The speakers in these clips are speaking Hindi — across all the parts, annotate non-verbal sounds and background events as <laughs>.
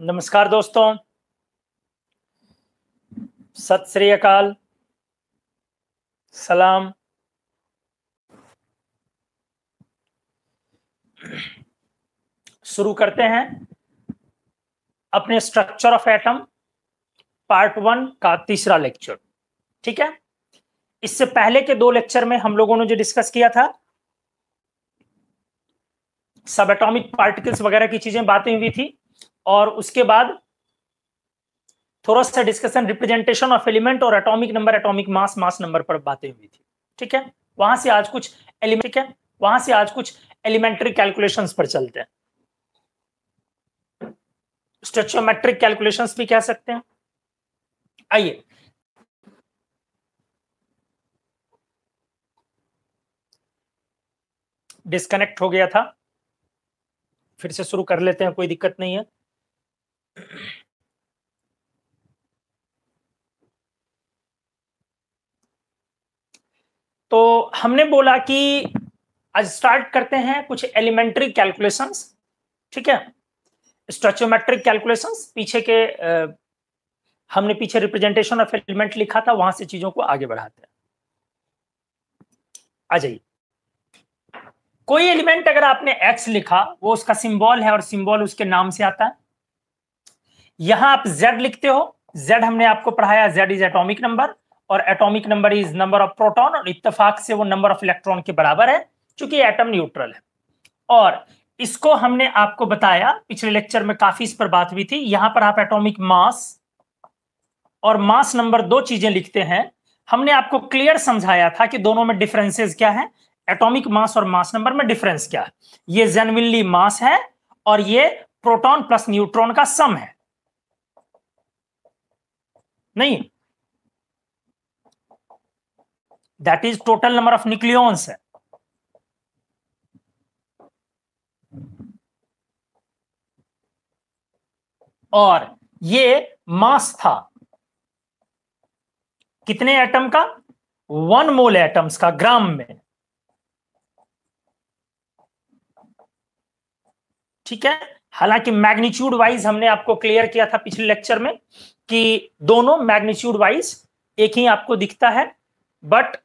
नमस्कार दोस्तों सत श्री अकाल सलाम शुरू करते हैं अपने structure of atom part one का तीसरा लेक्चर ठीक है इससे पहले के दो लेक्चर में हम लोगों ने जो डिस्कस किया था सब एटॉमिक पार्टिकल्स वगैरह की चीजें बातें हुई थी और उसके बाद थोड़ा सा डिस्कशन रिप्रेजेंटेशन ऑफ एलिमेंट और atomic number atomic mass mass number पर बातें हुई थी ठीक है वहां से आज कुछ एलिमेंट है वहां से आज कुछ एलिमेंट्री कैलकुलेशन पर चलते हैं स्टेचोमेट्रिक कैलकुलेशन भी कह सकते हैं आइए डिस्कनेक्ट हो गया था फिर से शुरू कर लेते हैं कोई दिक्कत नहीं है तो हमने बोला कि आज स्टार्ट करते हैं कुछ एलिमेंट्री कैलकुलेशंस ठीक है स्टोचोमेट्रिक कैलकुलेशंस पीछे के आ, हमने पीछे रिप्रेजेंटेशन ऑफ एलिमेंट लिखा था वहां से चीजों को आगे बढ़ाते हैं आ जाइए कोई एलिमेंट अगर आपने एक्स लिखा वो उसका सिंबल है और सिंबल उसके नाम से आता है यहां आप z लिखते हो z हमने आपको पढ़ाया z इज एटॉमिक नंबर और atomic number is number of proton और इत्तेफाक से वो नंबर ऑफ इलेक्ट्रॉन के बराबर है चूंकि एटम न्यूट्रल है और इसको हमने आपको बताया पिछले लेक्चर में काफी इस पर बात हुई थी यहां पर आप एटॉमिक मास और मास नंबर दो चीजें लिखते हैं हमने आपको क्लियर समझाया था कि दोनों में डिफरेंसेस क्या है एटॉमिक मास और मास नंबर में डिफरेंस क्या है ये जेनविनली मास है और ये प्रोटॉन प्लस न्यूट्रॉन का सम है नहीं that is total number of nucleons है और ये मास था कितने एटम का वन मोल एटम्स का ग्राम में ठीक है हालांकि मैग्नीट्यूड वाइज हमने आपको क्लियर किया था पिछले लेक्चर में कि दोनों मैग्नीट्यूड वाइज एक ही आपको दिखता है बट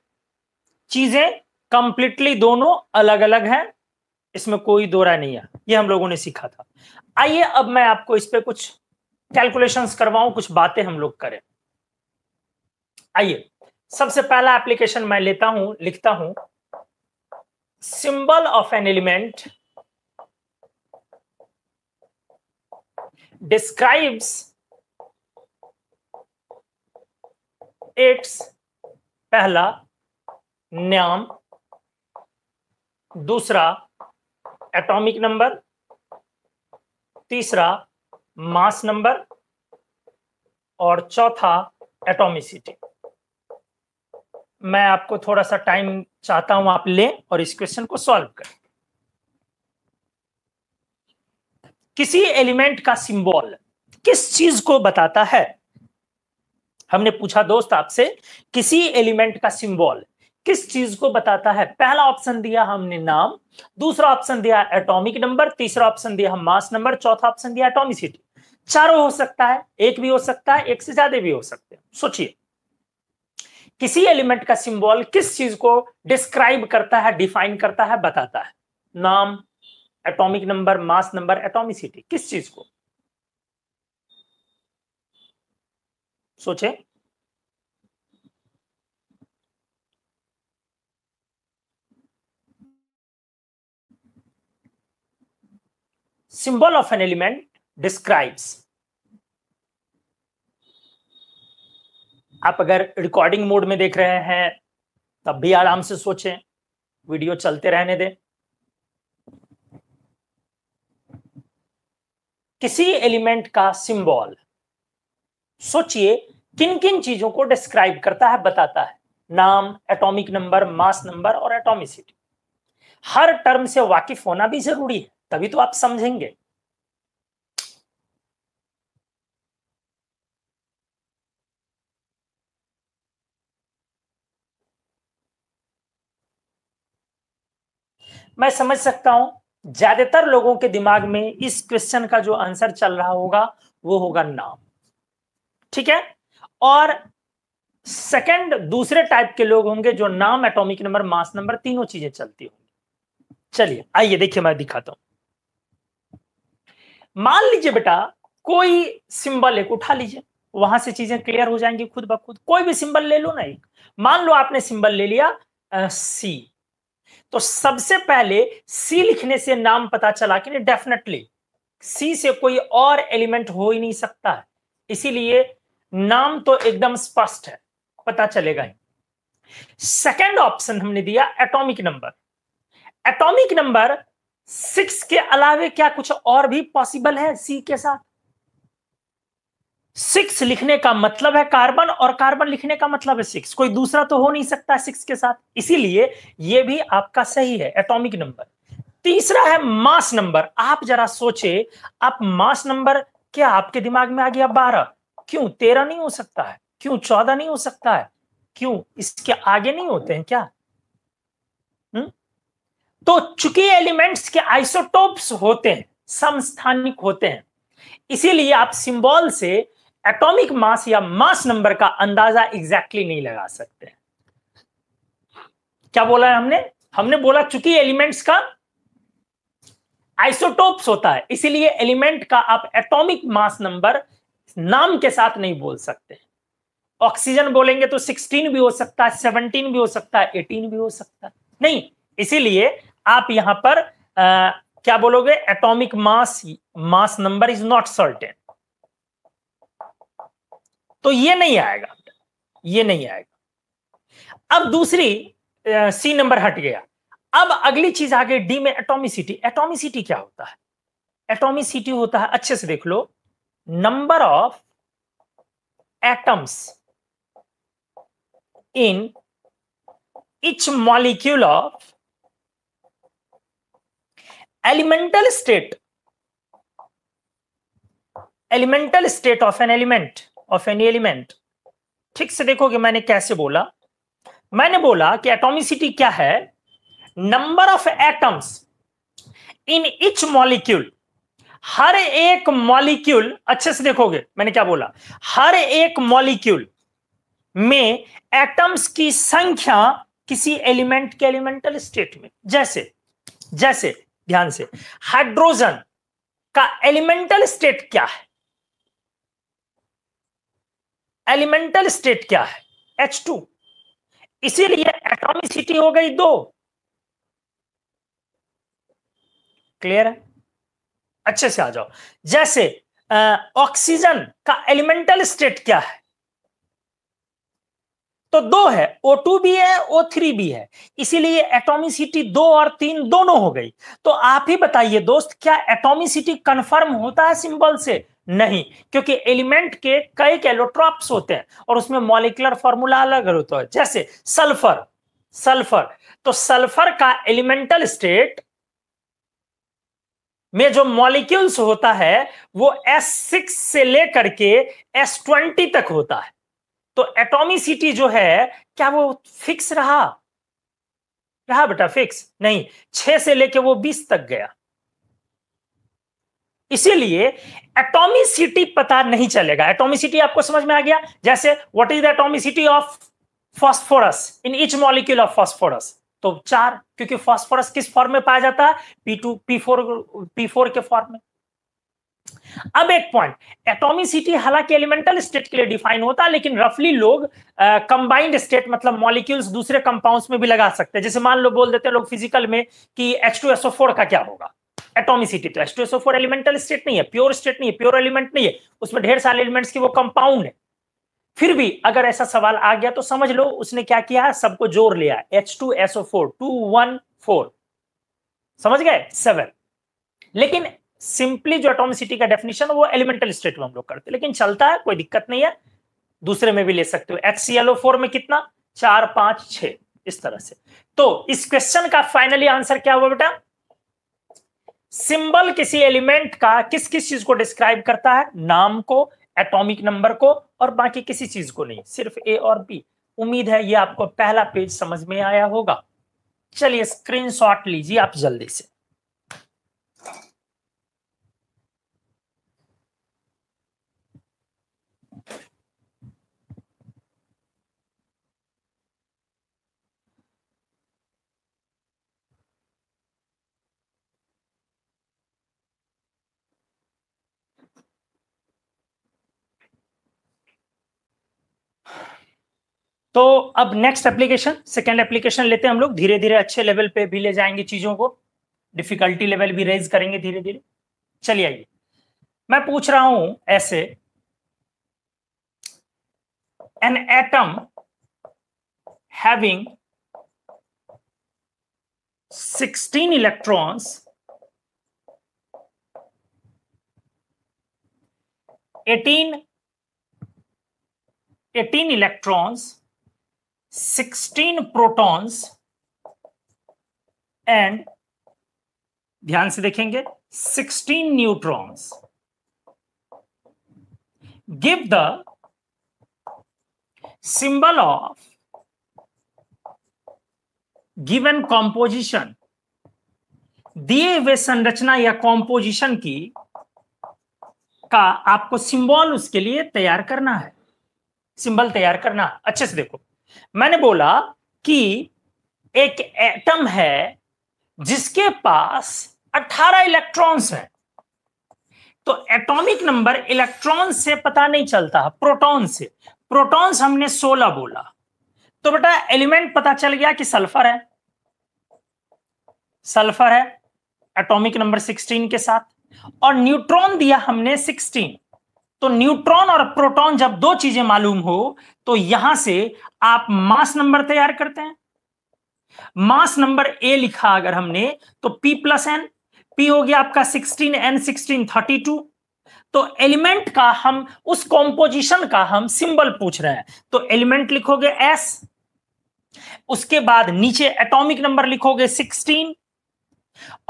चीजें कंप्लीटली दोनों अलग अलग हैं इसमें कोई दोरा नहीं है ये हम लोगों ने सीखा था आइए अब मैं आपको इस पे कुछ कैलकुलेशंस करवाऊं कुछ बातें हम लोग करें आइए सबसे पहला एप्लीकेशन मैं लेता हूं लिखता हूं symbol of an element describes its पहला नाम दूसरा एटॉमिक नंबर तीसरा मास नंबर और चौथा एटॉमिसिटी मैं आपको थोड़ा सा टाइम चाहता हूं आप लें और इस क्वेश्चन को सॉल्व करें किसी एलिमेंट का सिंबल किस चीज को बताता है हमने पूछा दोस्त आपसे किसी एलिमेंट का सिंबल किस चीज को बताता है पहला ऑप्शन दिया हमने नाम दूसरा ऑप्शन दिया एटॉमिक नंबर तीसरा ऑप्शन दिया मास नंबर चौथा ऑप्शन दिया एटॉमिसिटी चारों हो सकता है एक भी हो सकता है एक से ज्यादा भी हो सकते हैं सोचिए किसी एलिमेंट का सिंबल किस चीज को डिस्क्राइब करता है डिफाइन करता है बताता है नाम atomic number mass number atomicity किस चीज को सोचें symbol of an element describes आप अगर रिकॉर्डिंग मोड में देख रहे हैं तब भी आराम से सोचें वीडियो चलते रहने दें किसी एलिमेंट का सिंबल सोचिए किन किन चीजों को डिस्क्राइब करता है बताता है नाम एटॉमिक नंबर मास नंबर और एटॉमिसिटी हर टर्म से वाकिफ होना भी जरूरी है तभी तो आप समझेंगे मैं समझ सकता हूं ज्यादातर लोगों के दिमाग में इस क्वेश्चन का जो आंसर चल रहा होगा वो होगा नाम ठीक है और सेकंड दूसरे टाइप के लोग होंगे जो नाम एटॉमिक नंबर मास नंबर तीनों चीजें चलती होंगी चलिए आइए देखिए मैं दिखाता हूं मान लीजिए बेटा कोई सिंबल एक उठा लीजिए वहां से चीजें क्लियर हो जाएंगी खुद ब खुद कोई भी सिंबल ले लो ना एक मान लो आपने सिंबल ले लिया आ, सी तो सबसे पहले सी लिखने से नाम पता चला कि नहीं डेफिनेटली सी से कोई और एलिमेंट हो ही नहीं सकता इसीलिए नाम तो एकदम स्पष्ट है पता चलेगा ही सेकेंड ऑप्शन हमने दिया atomic number atomic number six के अलावे क्या कुछ और भी पॉसिबल है सी के साथ सिक्स लिखने का मतलब है कार्बन और कार्बन लिखने का मतलब है सिक्स कोई दूसरा तो हो नहीं सकता सिक्स के साथ इसीलिए यह भी आपका सही है एटॉमिक नंबर तीसरा है मास नंबर आप जरा सोचे आप मास नंबर क्या आपके दिमाग में आ गया बारह क्यों तेरह नहीं हो सकता है क्यों चौदह नहीं हो सकता है क्यों इसके आगे नहीं होते हैं क्या हुँ? हम्म? तो चुकी एलिमेंट्स के आइसोटोप्स होते हैं समस्थानिक होते हैं इसीलिए आप सिंबल से एटॉमिक मास या मास नंबर का अंदाजा एग्जैक्टली नहीं लगा सकते क्या बोला है हमने हमने बोला चूंकि एलिमेंट्स का आइसोटोप्स होता है इसीलिए एलिमेंट का आप एटॉमिक मास नंबर नाम के साथ नहीं बोल सकते ऑक्सीजन बोलेंगे तो 16 भी हो सकता है 17 भी हो सकता है 18 भी हो सकता है नहीं इसीलिए आप यहां पर आ, क्या बोलोगे atomic mass mass number is not certain तो ये नहीं आएगा ये नहीं आएगा अब दूसरी सी नंबर हट गया अब अगली चीज आ गई डी में एटॉमिसिटी एटॉमिसिटी क्या होता है एटॉमिसिटी होता है अच्छे से देख लो number of atoms in each molecule of elemental state elemental state of an element of any element ठीक से देखोगे मैंने कैसे बोला मैंने बोला कि एटॉमिसिटी क्या है number of atoms in each molecule हर एक मॉलिक्यूल अच्छे से देखोगे मैंने क्या बोला हर एक मॉलिक्यूल में एटम्स की संख्या किसी एलिमेंट के एलिमेंटल स्टेट में जैसे जैसे ध्यान से हाइड्रोजन का एलिमेंटल स्टेट क्या है एलिमेंटल स्टेट क्या है H2 इसीलिए एटॉमिसिटी हो गई दो क्लियर है अच्छे से आ जाओ जैसे ऑक्सीजन का एलिमेंटल स्टेट क्या है तो दो है O2 भी है O3 भी है इसीलिए एटोमिसिटी दो और तीन दोनों हो गई तो आप ही बताइए दोस्त क्या एटोमिसिटी कंफर्म होता है सिंबल से नहीं क्योंकि एलिमेंट के कई कैलोट्रॉप्स होते हैं और उसमें मॉलिकुलर फॉर्मूला अलग होता है जैसे सल्फर सल्फर तो सल्फर का एलिमेंटल स्टेट में जो मॉलिक्यूल्स होता है वो एस सिक्स से लेकर के एस ट्वेंटी तक होता है तो एटोमिसिटी जो है क्या वो फिक्स रहा रहा बेटा फिक्स नहीं छह से लेके वो बीस तक गया इसीलिए एटोमिसिटी पता नहीं चलेगा एटोमिसिटी आपको समझ में आ गया जैसे what is the atomicity of phosphorus in each molecule of phosphorus तो चार क्योंकि फास्फोरस किस फॉर्म में पाया जाता है P two P four P four के फॉर्म में अब एक पॉइंट एटोमिसिटी हालांकि एलिमेंटल स्टेट के लिए डिफाइन होता है लेकिन रफली लोग कंबाइंड स्टेट मतलब मॉलिक्यूल्स दूसरे कंपाउंड्स में भी लगा सकते हैं जैसे मान लो बोल देते हैं लोग फिजिकल में कि H2SO4 का क्या होगा एटोमिसिटी तो H2SO4 एलिमेंटल स्टेट नहीं है प्योर स्टेट नहीं है प्योर एलिमेंट नहीं है उसमें ढेर सारे एलिमेंट्स की वो कंपाउंड है फिर भी अगर ऐसा सवाल आ गया तो समझ लो उसने क्या किया सबको जोड़ लिया H two SO four two one four समझ गए सेवन लेकिन सिंपली जो एटोमिसिटी का डेफिनेशन वो एलिमेंटल स्टेट में हम लोग करते लेकिन चलता है कोई दिक्कत नहीं है दूसरे में भी ले सकते हो एच सी फोर में कितना चार पांच छ इस तरह से तो इस क्वेश्चन का फाइनली आंसर क्या हुआ बेटा सिंबल किसी एलिमेंट का किस किस चीज को डिस्क्राइब करता है नाम को एटॉमिक नंबर को और बाकी किसी चीज को नहीं सिर्फ ए और बी उम्मीद है ये आपको पहला पेज समझ में आया होगा चलिए स्क्रीनशॉट लीजिए आप जल्दी से तो अब नेक्स्ट एप्लीकेशन सेकेंड एप्लीकेशन लेते हैं हम लोग धीरे धीरे अच्छे लेवल पे भी ले जाएंगे चीजों को डिफिकल्टी लेवल भी रेज करेंगे धीरे धीरे चलिए आइए मैं पूछ रहा हूं ऐसे an atom having 16 electrons eighteen 18 electrons sixteen protons and ध्यान से देखेंगे sixteen neutrons give the symbol of given composition दिए हुए संरचना या कॉम्पोजिशन की का आपको सिंबल उसके लिए तैयार करना है सिंबल तैयार करना अच्छे से देखो मैंने बोला कि एक एटम है जिसके पास 18 इलेक्ट्रॉन्स हैं तो एटॉमिक नंबर इलेक्ट्रॉन से पता नहीं चलता प्रोटॉन से प्रोटॉन्स हमने 16 बोला तो बेटा एलिमेंट पता चल गया कि सल्फर है सल्फर है एटॉमिक नंबर 16 के साथ और न्यूट्रॉन दिया हमने तो न्यूट्रॉन और प्रोटॉन जब दो चीजें मालूम हो तो यहां से आप मास नंबर तैयार करते हैं मास नंबर ए लिखा अगर हमने तो पी प्लस एन पी हो गया आपका 16 एन 16 टू तो एलिमेंट का हम उस कॉम्पोजिशन का हम सिंबल पूछ रहे हैं तो एलिमेंट लिखोगे एस उसके बाद नीचे एटॉमिक नंबर लिखोगे 16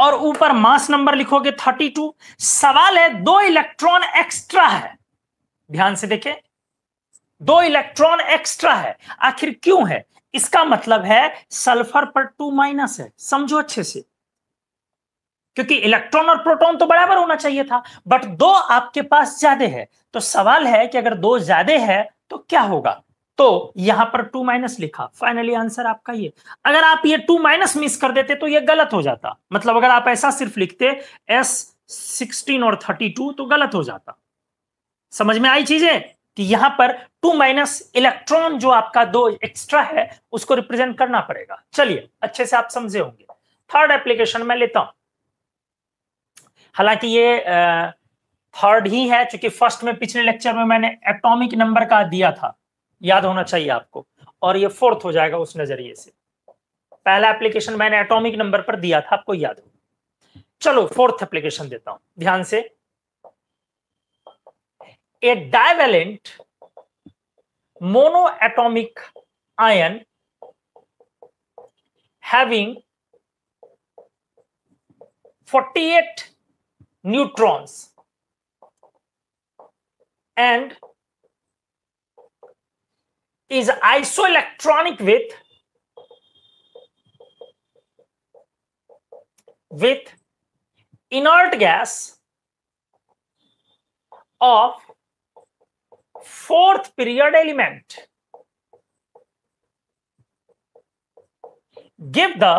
और ऊपर मास नंबर लिखोगे 32 सवाल है दो इलेक्ट्रॉन एक्स्ट्रा है ध्यान से देखें दो इलेक्ट्रॉन एक्स्ट्रा है आखिर क्यों है इसका मतलब है सल्फर पर टू माइनस है समझो अच्छे से क्योंकि इलेक्ट्रॉन और प्रोटॉन तो बराबर होना चाहिए था बट दो आपके पास ज्यादा है तो सवाल है कि अगर दो ज्यादा है तो क्या होगा तो यहां पर टू माइनस लिखा फाइनली आंसर आपका ये अगर आप ये टू माइनस मिस कर देते तो ये गलत हो जाता मतलब अगर आप ऐसा सिर्फ लिखते एस सिक्सटीन और थर्टी टू तो गलत हो जाता समझ में आई चीजें कि यहां पर टू माइनस इलेक्ट्रॉन जो आपका दो एक्स्ट्रा है उसको रिप्रेजेंट करना पड़ेगा चलिए अच्छे से आप समझे होंगे थर्ड एप्लीकेशन में लेता हूं हालांकि ये थर्ड ही है क्योंकि फर्स्ट में पिछले लेक्चर में मैंने एटॉमिक नंबर का दिया था याद होना चाहिए आपको और ये फोर्थ हो जाएगा उस नजरिए से पहला एप्लीकेशन मैंने एटॉमिक नंबर पर दिया था आपको याद हो चलो फोर्थ एप्लीकेशन देता हूं ध्यान से a divalent monoatomic ion having 48 neutrons and is isoelectronic with with inert gas of fourth period element give the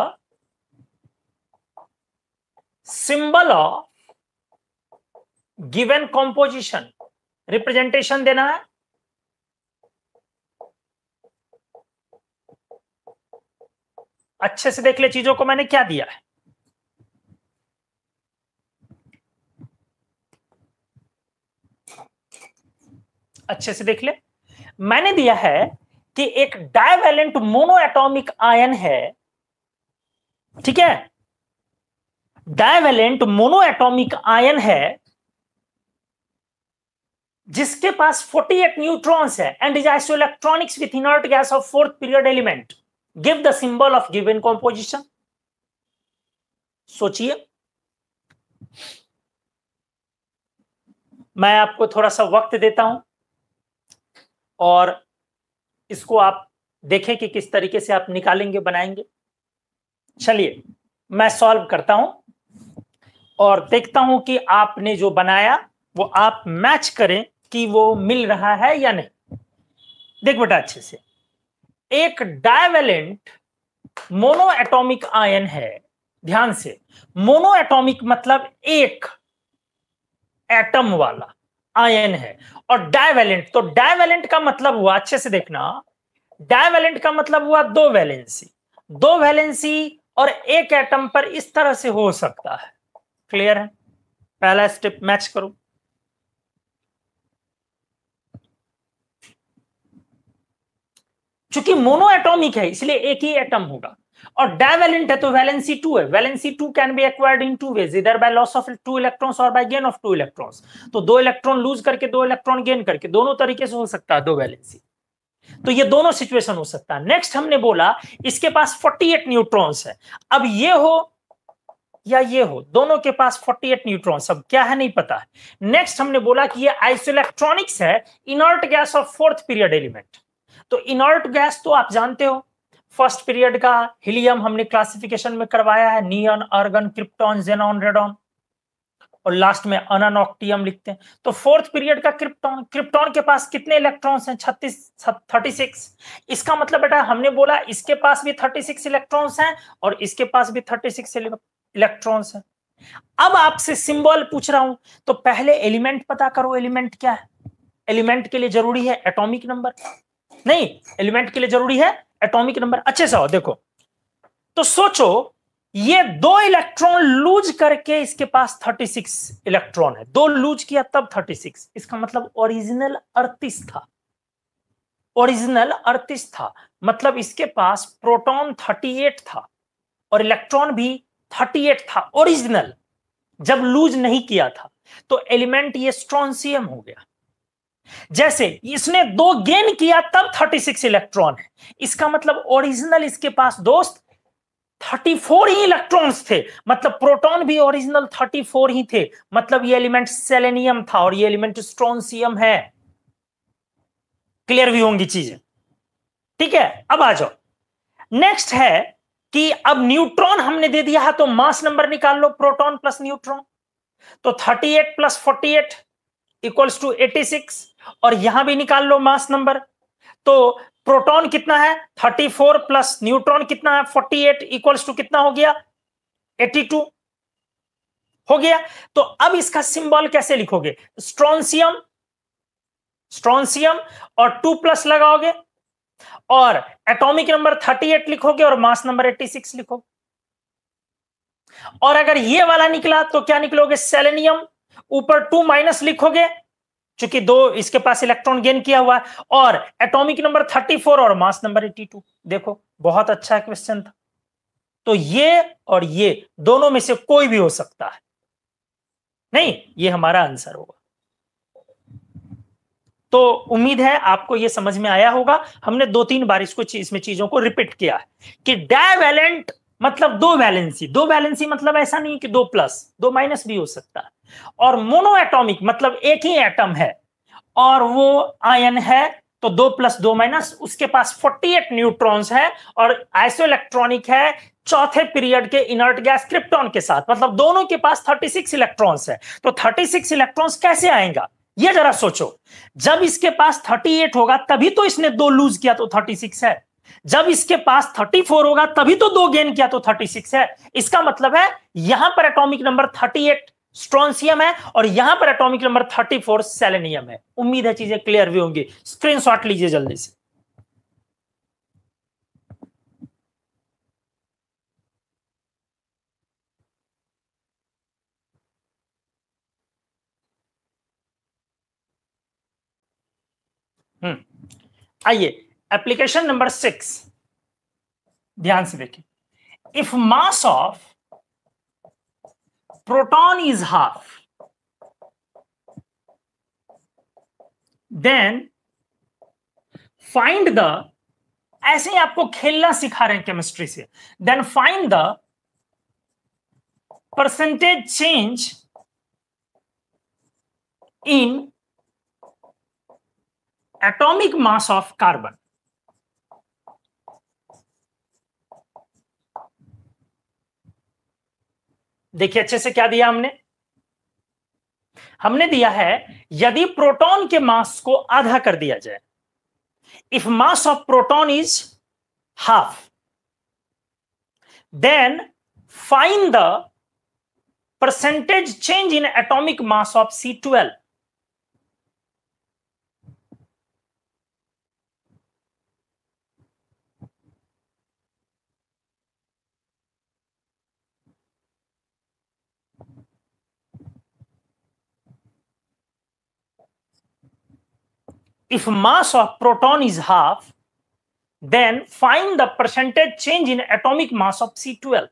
symbol of given composition representation देना है अच्छे से देख ले चीजों को मैंने क्या दिया है अच्छे से देख ले मैंने दिया है कि एक डायवेलेंट मोनोएटॉमिक आयन है ठीक है डायवेलेंट मोनोएटॉमिक आयन है जिसके पास 48 न्यूट्रॉन्स है and is isoelectronics with inert gas of fourth period element give the symbol of given composition सोचिए मैं आपको थोड़ा सा वक्त देता हूं और इसको आप देखें कि किस तरीके से आप निकालेंगे बनाएंगे चलिए मैं सॉल्व करता हूं और देखता हूं कि आपने जो बनाया वो आप मैच करें कि वो मिल रहा है या नहीं देख बेटा अच्छे से एक डायवेलेंट मोनो एटोमिक आयन है ध्यान से मोनो एटोमिक मतलब एक एटम वाला आयन है और डायवेलेंट तो डायवेलेंट का मतलब हुआ अच्छे से देखना डायवेलेंट का मतलब हुआ दो वैलेंसी दो वैलेंसी और एक एटम पर इस तरह से हो सकता है क्लियर है पहला स्टेप मैच करो क्योंकि मोनो एटॉमिक है इसलिए एक ही एटम होगा और डायवेलेंट है तो वैलेंसी टू है valency two can be acquired in two ways इधर by loss of two electrons और by gain of two electrons तो दो इलेक्ट्रॉन लूज करके दो इलेक्ट्रॉन गेन करके दोनों तरीके से हो सकता है दो वैलेंसी तो ये दोनों सिचुएशन हो सकता है नेक्स्ट हमने बोला इसके पास 48 न्यूट्रॉन्स है अब ये हो या ये हो दोनों के पास 48 न्यूट्रॉन्स अब क्या है नहीं पता नेक्स्ट हमने बोला कि ये आइसोइलेक्ट्रॉनिक्स है inert gas of fourth period element तो इनर्ट गैस तो आप जानते हो फर्स्ट पीरियड का हीलियम हमने क्लासिफिकेशन में करवाया है neon argon krypton xenon radon और लास्ट में अनानोक्टियम लिखते हैं तो फोर्थ पीरियड का क्रिप्टॉन क्रिप्टॉन के पास कितने इलेक्ट्रॉन्स हैं छत्तीस थर्टी सिक्स इसका मतलब बेटा हमने बोला इसके पास भी थर्टी सिक्स इलेक्ट्रॉन्स हैं और इसके पास भी थर्टी सिक्स इलेक्ट्रॉन्स हैं अब आपसे सिंबल पूछ रहा हूं तो पहले एलिमेंट पता करो एलिमेंट क्या है एलिमेंट के लिए जरूरी है एटॉमिक नंबर नहीं एलिमेंट के लिए जरूरी है एटॉमिक नंबर अच्छे से हो देखो तो सोचो ये दो इलेक्ट्रॉन लूज करके इसके पास 36 इलेक्ट्रॉन है दो लूज किया तब 36 इसका मतलब ओरिजिनल 38 था ओरिजिनल 38 था मतलब इसके पास प्रोटॉन 38 था और इलेक्ट्रॉन भी 38 था ओरिजिनल जब लूज नहीं किया था तो एलिमेंट ये स्ट्रॉन्सियम हो गया जैसे इसने दो गेन किया तब 36 इलेक्ट्रॉन है इसका मतलब ओरिजिनल इसके पास दोस्त 34 ही इलेक्ट्रॉन्स थे मतलब प्रोटॉन भी ओरिजिनल 34 ही थे मतलब ये एलिमेंट सेलेनियम था और ये एलिमेंट स्ट्रॉनसियम है क्लियर भी होंगी चीजें ठीक है अब आ जाओ नेक्स्ट है कि अब न्यूट्रॉन हमने दे दिया है तो मास नंबर निकाल लो प्रोटॉन प्लस न्यूट्रॉन तो 38 प्लस एट इक्वल्स टू 86 और यहां भी निकाल लो मास नंबर तो प्रोटॉन कितना है 34 प्लस न्यूट्रॉन कितना है 48 इक्वल्स टू कितना हो गया 82 हो गया तो अब इसका सिंबल कैसे लिखोगे स्ट्रॉन्सियम स्ट्रॉन्सियम और 2 प्लस लगाओगे और एटॉमिक नंबर 38 लिखोगे और मास नंबर 86 लिखोगे और अगर ये वाला निकला तो क्या निकलोगे सेलेनियम ऊपर 2 माइनस लिखोगे चूंकि दो इसके पास इलेक्ट्रॉन गेन किया हुआ है और एटॉमिक नंबर 34 और मास नंबर 82 देखो बहुत अच्छा क्वेश्चन था तो ये और ये दोनों में से कोई भी हो सकता है नहीं ये हमारा आंसर होगा तो उम्मीद है आपको ये समझ में आया होगा हमने दो तीन बार इसको इसमें चीजों को रिपीट किया है कि डायवेलेंट मतलब दो वैलेंसी दो वैलेंसी मतलब ऐसा नहीं कि दो प्लस दो माइनस भी हो सकता है और मोनो एटॉमिक मतलब एक ही एटम है और वो आयन है तो दो प्लस दो माइनस उसके पास 48 न्यूट्रॉन्स है और आइसो इलेक्ट्रॉनिक है चौथे पीरियड के इनर्ट गैस क्रिप्टॉन के साथ मतलब दोनों के पास 36 इलेक्ट्रॉन्स है तो 36 इलेक्ट्रॉन्स कैसे आएगा ये जरा सोचो जब इसके पास 38 होगा तभी तो इसने दो लूज किया तो 36 है जब इसके पास 34 होगा तभी तो दो गेन किया तो 36 है इसका मतलब है यहां पर एटॉमिक नंबर 38 स्ट्रॉन्सियम है और यहां पर एटॉमिक नंबर 34 सेलेनियम है उम्मीद है चीजें क्लियर भी होंगी स्क्रीनशॉट लीजिए जल्दी से हम्म, आइए एप्लीकेशन नंबर सिक्स ध्यान से देखिए if mass of proton is half then find the ऐसे ही आपको खेलना सिखा रहे हैं केमिस्ट्री से then find the percentage change in atomic mass of carbon देखिए अच्छे से क्या दिया हमने हमने दिया है यदि प्रोटॉन के मास को आधा कर दिया जाए if mass of proton is half then find the percentage change in atomic mass of C twelve if mass of proton is half then find the percentage change in atomic mass of C12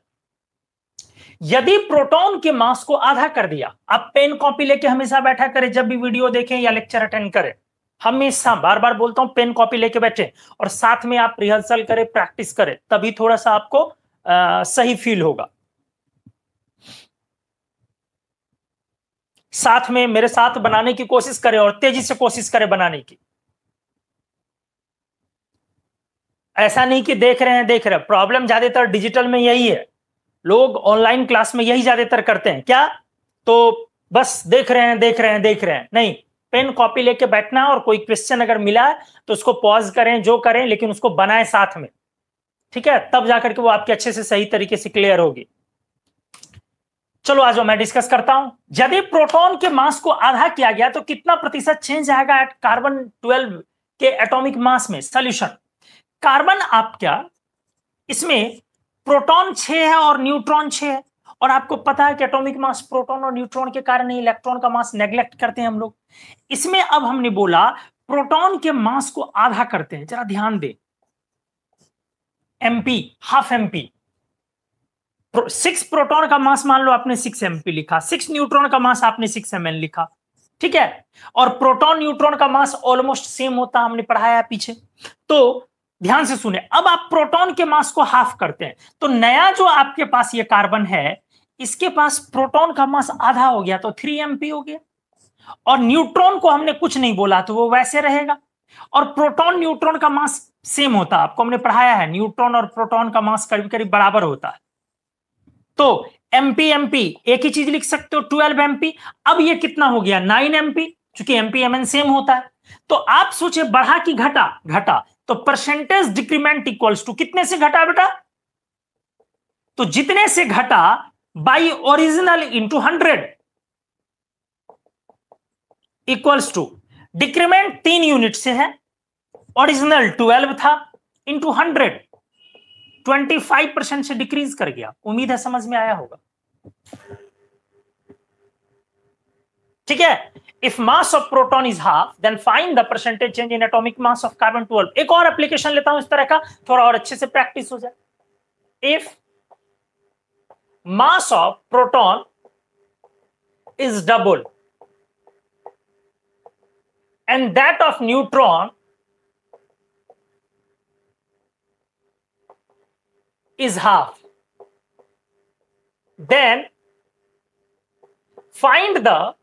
यदि प्रोटॉन के मास को आधा कर दिया आप पेन कॉपी लेके हमेशा बैठा करें जब भी वीडियो देखें या लेक्चर अटेंड करें हमेशा बार बार बोलता हूं पेन कॉपी लेके बैठे और साथ में आप रिहर्सल करें प्रैक्टिस करें तभी थोड़ा सा आपको आ, सही फील होगा साथ में मेरे साथ बनाने की कोशिश करें और तेजी से कोशिश करें बनाने की ऐसा नहीं कि देख रहे हैं देख रहे हैं प्रॉब्लम ज्यादातर डिजिटल में यही है लोग ऑनलाइन क्लास में यही ज्यादातर करते हैं क्या तो बस देख रहे हैं देख रहे हैं देख रहे हैं नहीं पेन कॉपी लेके बैठना और कोई क्वेश्चन अगर मिला तो उसको पॉज करें जो करें लेकिन उसको बनाए साथ में ठीक है तब जाकर के वो आपके अच्छे से सही तरीके से क्लियर होगी चलो आज मैं डिस्कस करता हूं यदि प्रोटॉन के मास को आधा किया गया तो कितना प्रतिशत चेंज आएगा एट कार्बन 12 के एटॉमिक मास में सोल्यूशन कार्बन आप क्या इसमें प्रोटॉन छ है और न्यूट्रॉन छे है और आपको पता है कि एटॉमिक मास प्रोटॉन और न्यूट्रॉन के कारण ही इलेक्ट्रॉन का मास नेग्लेक्ट करते हैं हम लोग इसमें अब हमने बोला प्रोटॉन के मास को आधा करते हैं जरा ध्यान दे MP half MP six proton का मास मान लो आपने सिक्स एम लिखा सिक्स न्यूट्रॉन का मास आपने सिक्स एम लिखा ठीक है और प्रोटॉन न्यूट्रॉन का मास ऑलमोस्ट सेम होता हमने पढ़ाया पीछे तो ध्यान से सुने अब आप प्रोटॉन के मास को हाफ करते हैं तो नया जो आपके पास ये कार्बन है इसके पास प्रोटॉन का मास आधा हो गया तो थ्री एमपी हो गया और न्यूट्रॉन को हमने कुछ नहीं बोला तो वो वैसे रहेगा और प्रोटॉन न्यूट्रॉन का मास सेम होता है आपको हमने पढ़ाया है न्यूट्रॉन और प्रोटॉन का मास करीब करीब बराबर होता है तो एमपी एमपी एक ही चीज लिख सकते हो ट्वेल्व एमपी अब ये कितना हो गया नाइन एमपी चूंकि एमपी एमएन सेम होता है तो आप सोचे बढ़ा कि घटा घटा तो परसेंटेज डिक्रीमेंट इक्वल्स टू कितने से घटा बेटा तो जितने से घटा by original into hundred equals to decrement तीन यूनिट से है ओरिजिनल ट्वेल्व था इंटू हंड्रेड 25 परसेंट से डिक्रीज कर गया उम्मीद है समझ में आया होगा ठीक है if mass of proton is half then find the percentage change in atomic mass of carbon 12 एक और एप्लीकेशन लेता हूं इस तरह का थोड़ा और अच्छे से प्रैक्टिस हो जाए if mass of proton is double and that of neutron is half then find the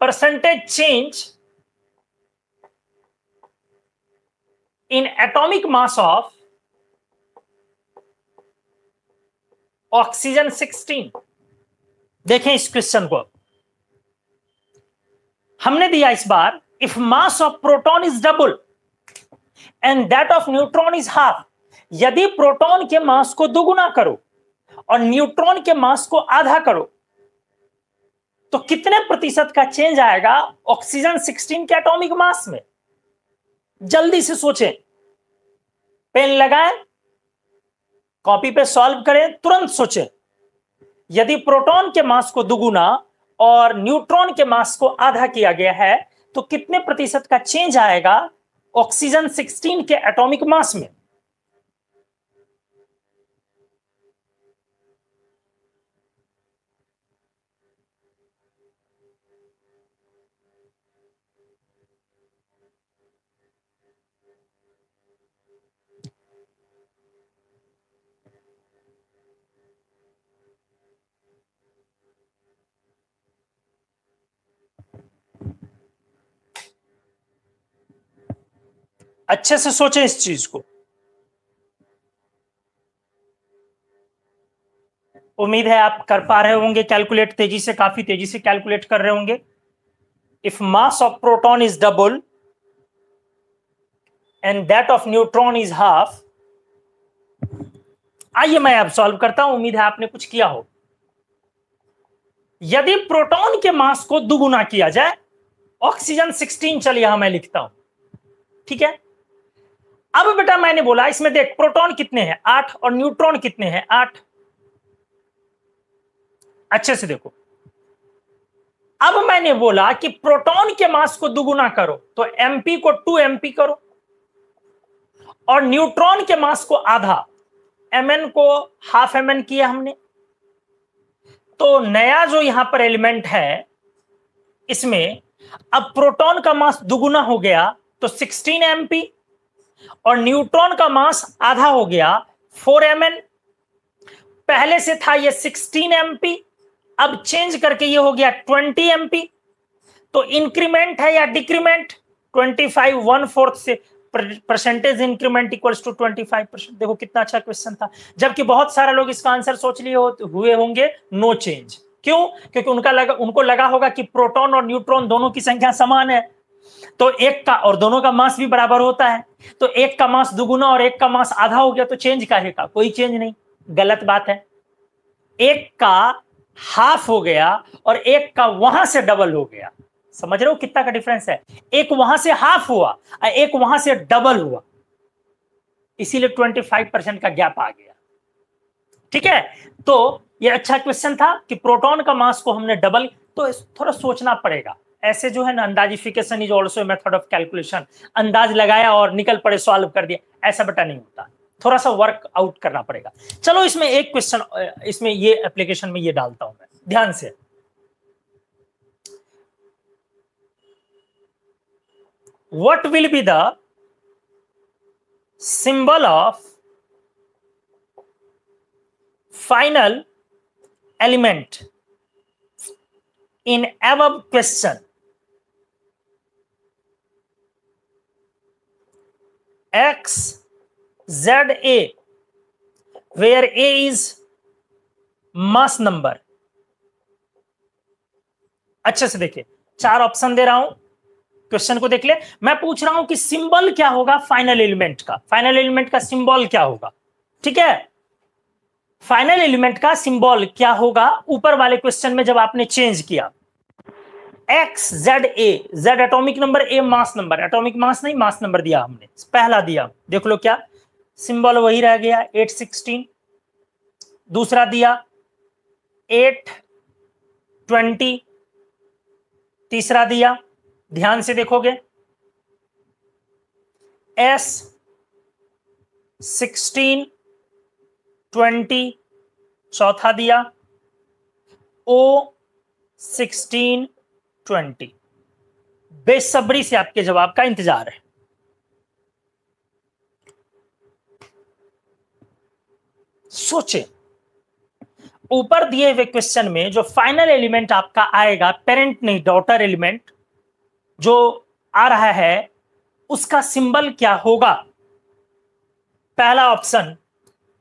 percentage change in atomic mass of oxygen 16 देखें इस क्वेश्चन को हमने दिया इस बार if mass of proton is double and that of neutron is half यदि प्रोटॉन के मास को दुगुना करो और न्यूट्रॉन के मास को आधा करो तो कितने प्रतिशत का चेंज आएगा ऑक्सीजन 16 के एटॉमिक मास में जल्दी से सोचें पेन लगाएं कॉपी पे सॉल्व करें तुरंत सोचें यदि प्रोटॉन के मास को दुगुना और न्यूट्रॉन के मास को आधा किया गया है तो कितने प्रतिशत का चेंज आएगा ऑक्सीजन 16 के एटॉमिक मास में अच्छे से सोचें इस चीज को उम्मीद है आप कर पा रहे होंगे कैलकुलेट तेजी से काफी तेजी से कैलकुलेट कर रहे होंगे if mass of proton is double and that of neutron is half आइए मैं अब सॉल्व करता हूं उम्मीद है आपने कुछ किया हो यदि प्रोटॉन के मास को दुगुना किया जाए ऑक्सीजन 16 चलिए यहां मैं लिखता हूं ठीक है अब बेटा मैंने बोला इसमें देख प्रोटॉन कितने हैं आठ और न्यूट्रॉन कितने हैं आठ अच्छे से देखो अब मैंने बोला कि प्रोटॉन के मास को दुगुना करो तो एमपी को टू एमपी करो और न्यूट्रॉन के मास को आधा एमएन को हाफ एमएन किया हमने तो नया जो यहां पर एलिमेंट है इसमें अब प्रोटॉन का मास दुगुना हो गया तो 16 एमपी और न्यूट्रॉन का मास आधा हो गया फोर एम पहले से था ये सिक्सटीन एम अब चेंज करके ये हो गया ट्वेंटी एम तो इंक्रीमेंट है या decrement twenty five one fourth से percentage increment equals to 25 percent देखो कितना अच्छा क्वेश्चन था जबकि बहुत सारा लोग इसका आंसर सोच लिए हो, तो हुए होंगे नो चेंज क्यों क्योंकि उनका लगा उनको लगा होगा कि प्रोटॉन और न्यूट्रॉन दोनों की संख्या समान है तो एक का और दोनों का मास भी बराबर होता है तो एक का मास दुगुना और एक का मास आधा हो गया तो चेंज का कोई चेंज नहीं गलत बात है एक का हाफ हो गया और एक का वहां से डबल हो गया समझ रहे हो कितना का डिफरेंस है एक वहां से हाफ हुआ और एक वहां से डबल हुआ इसीलिए 25 परसेंट का गैप आ गया ठीक है तो ये अच्छा क्वेश्चन था कि प्रोटॉन का मास को हमने डबल तो थोड़ा सोचना पड़ेगा ऐसे जो है ना अंदाजिफिकेशन is also method of calculation अंदाज लगाया और निकल पड़े सॉल्व कर दिया ऐसा बटा नहीं होता थोड़ा सा वर्क आउट करना पड़ेगा चलो इसमें एक क्वेश्चन इसमें ये एप्लीकेशन में ये डालता हूं मैं ध्यान से what will be the symbol of final element in above question x z a where a is mass number अच्छे से देखिए चार ऑप्शन दे रहा हूं क्वेश्चन को देख ले मैं पूछ रहा हूं कि सिंबल क्या होगा फाइनल एलिमेंट का फाइनल एलिमेंट का सिंबल क्या होगा ठीक है फाइनल एलिमेंट का सिंबल क्या होगा ऊपर वाले क्वेश्चन में जब आपने चेंज किया X Z A Z atomic number A mass number atomic mass नहीं मास नंबर दिया हमने पहला दिया देख लो क्या सिंबल वही रह गया एट सिक्सटीन दूसरा दिया एट ट्वेंटी तीसरा दिया ध्यान से देखोगे एस सिक्सटीन ट्वेंटी चौथा दिया ओ सिक्सटीन ट्वेंटी बेसब्री से आपके जवाब का इंतजार है सोचें ऊपर दिए हुए क्वेश्चन में जो फाइनल एलिमेंट आपका आएगा पेरेंट नहीं डॉटर एलिमेंट जो आ रहा है उसका सिंबल क्या होगा पहला option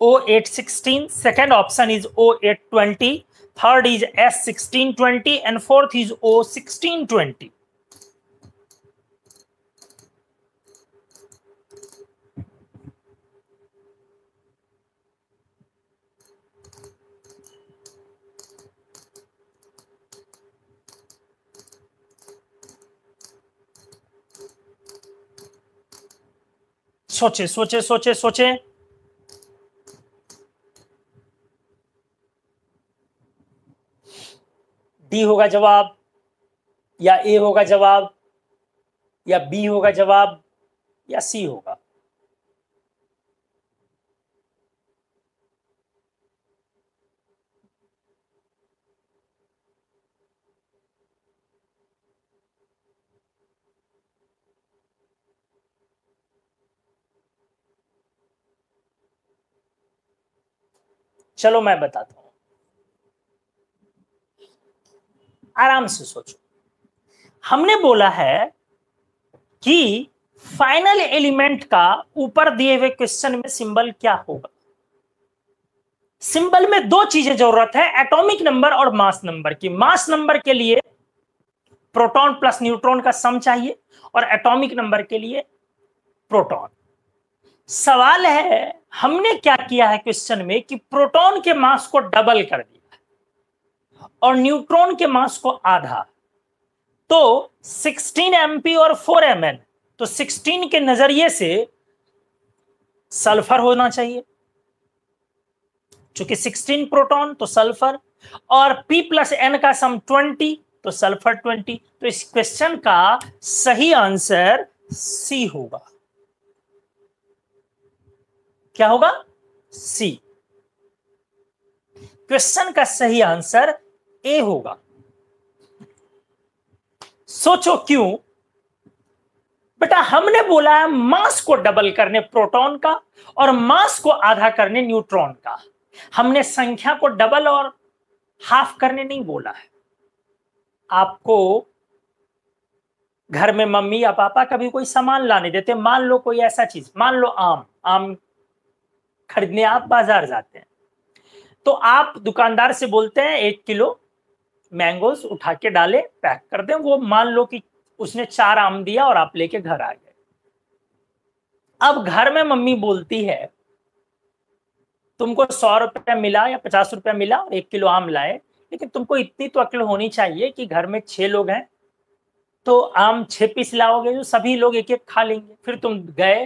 O eight sixteen second option is O eight twenty third is S1620 and fourth is O1620. सोचे सोचे सोचे सोचे बी होगा जवाब या ए होगा जवाब या बी होगा जवाब या सी होगा चलो मैं बताता हूं आराम से सोचो हमने बोला है कि फाइनल एलिमेंट का ऊपर दिए हुए क्वेश्चन में सिंबल क्या होगा सिंबल में दो चीजें जरूरत है एटॉमिक नंबर और मास नंबर की मास नंबर के लिए प्रोटॉन प्लस न्यूट्रॉन का सम चाहिए और एटॉमिक नंबर के लिए प्रोटॉन सवाल है हमने क्या किया है क्वेश्चन में कि प्रोटॉन के मास को डबल कर दिया और न्यूट्रॉन के मास को आधा तो 16 एमपी और 4 एम तो 16 के नजरिए से सल्फर होना चाहिए चूंकि 16 प्रोटॉन तो सल्फर और P प्लस एन का सम 20 तो सल्फर 20 तो इस क्वेश्चन का सही आंसर सी होगा क्या होगा सी क्वेश्चन का सही आंसर ए होगा सोचो क्यों बेटा हमने बोला है मास को डबल करने प्रोटॉन का और मास को आधा करने न्यूट्रॉन का हमने संख्या को डबल और हाफ करने नहीं बोला है आपको घर में मम्मी या पापा कभी कोई सामान लाने देते मान लो कोई ऐसा चीज मान लो आम आम खरीदने आप बाजार जाते हैं तो आप दुकानदार से बोलते हैं एक किलो मैंगोज उठा के डाले पैक कर दें वो मान लो कि उसने चार आम दिया और आप लेके घर आ गए अब घर में मम्मी बोलती है तुमको सौ रुपया मिला या पचास रुपया मिला और एक किलो आम लाए लेकिन तुमको इतनी तो अक्ल होनी चाहिए कि घर में छह लोग हैं तो आम छह पीस लाओगे जो सभी लोग एक एक खा लेंगे फिर तुम गए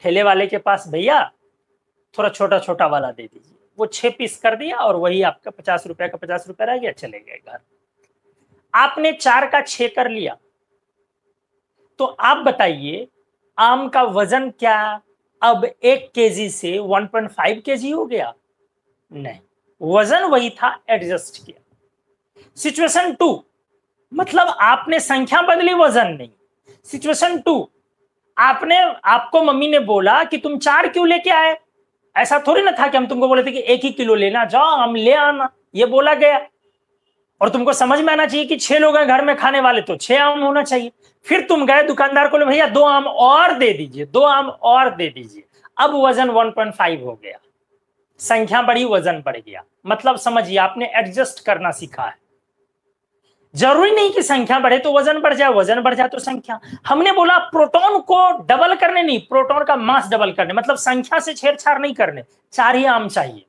ठेले वाले के पास भैया थोड़ा छोटा छोटा वाला दे दीजिए वो छह पीस कर दिया और वही आपका पचास रुपए का पचास रुपए रह गया चले गए घर आपने चार का छे कर लिया तो आप बताइए आम का वजन क्या अब एक केजी से 1.5 केजी हो गया नहीं वजन वही था एडजस्ट किया सिचुएशन टू मतलब आपने संख्या बदली वजन नहीं सिचुएशन टू आपने आपको मम्मी ने बोला कि तुम चार क्यों लेके आए ऐसा थोड़ी ना था कि हम तुमको बोले थे कि एक ही किलो लेना जाओ हम ले आना ये बोला गया और तुमको समझ में आना चाहिए कि छह लोग हैं घर में खाने वाले तो छह आम होना चाहिए फिर तुम गए दुकानदार को ले भैया दो आम और दे दीजिए दो आम और दे दीजिए अब वजन 1.5 हो गया संख्या बढ़ी वजन बढ़ गया मतलब समझिए आपने एडजस्ट करना सीखा है जरूरी नहीं कि संख्या बढ़े तो वजन बढ़ जाए वजन बढ़ जाए तो संख्या हमने बोला प्रोटॉन को डबल करने नहीं प्रोटॉन का मास डबल करने मतलब संख्या से छेड़छाड़ नहीं करने चार ही आम चाहिए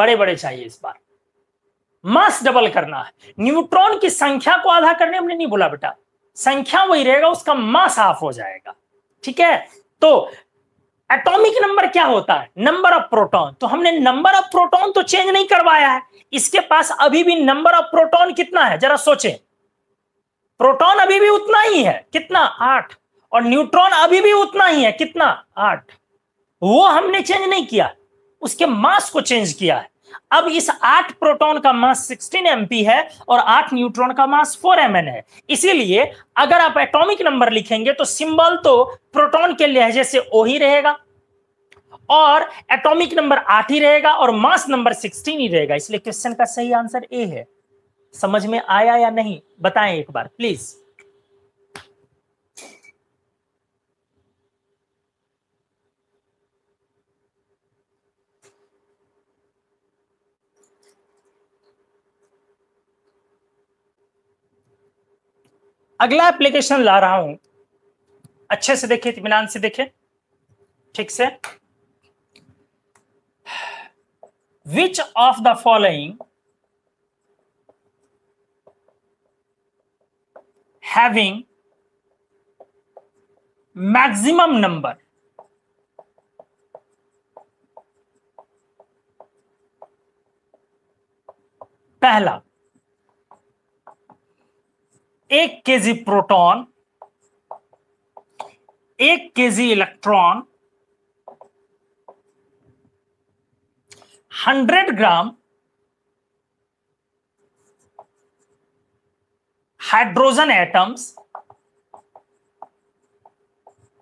बड़े बड़े चाहिए इस बार मास डबल करना है न्यूट्रॉन की संख्या को आधा करने हमने नहीं बोला बेटा संख्या वही रहेगा उसका मास हाफ हो जाएगा ठीक है तो एटॉमिक नंबर क्या होता है नंबर ऑफ प्रोटॉन तो हमने नंबर ऑफ प्रोटॉन तो चेंज नहीं करवाया है इसके पास अभी भी नंबर ऑफ प्रोटॉन कितना है जरा सोचे प्रोटॉन अभी भी उतना ही है कितना आठ और न्यूट्रॉन अभी भी उतना ही है कितना आठ वो हमने चेंज नहीं किया उसके मास को चेंज किया है अब इस आठ प्रोटॉन का मास 16 एम है और आठ न्यूट्रॉन का मास 4 एम है इसीलिए अगर आप एटॉमिक नंबर लिखेंगे तो सिंबल तो प्रोटॉन के लहजे से ओ ही रहेगा और एटॉमिक नंबर आठ ही रहेगा और मास नंबर 16 ही रहेगा इसलिए क्वेश्चन का सही आंसर ए है समझ में आया या नहीं बताएं एक बार प्लीज अगला एप्लीकेशन ला रहा हूं अच्छे से देखिए इतमान से देखिए ठीक से which of the following having maximum number पहला एक के जी प्रोटॉन एक K G electron hundred gram hydrogen atoms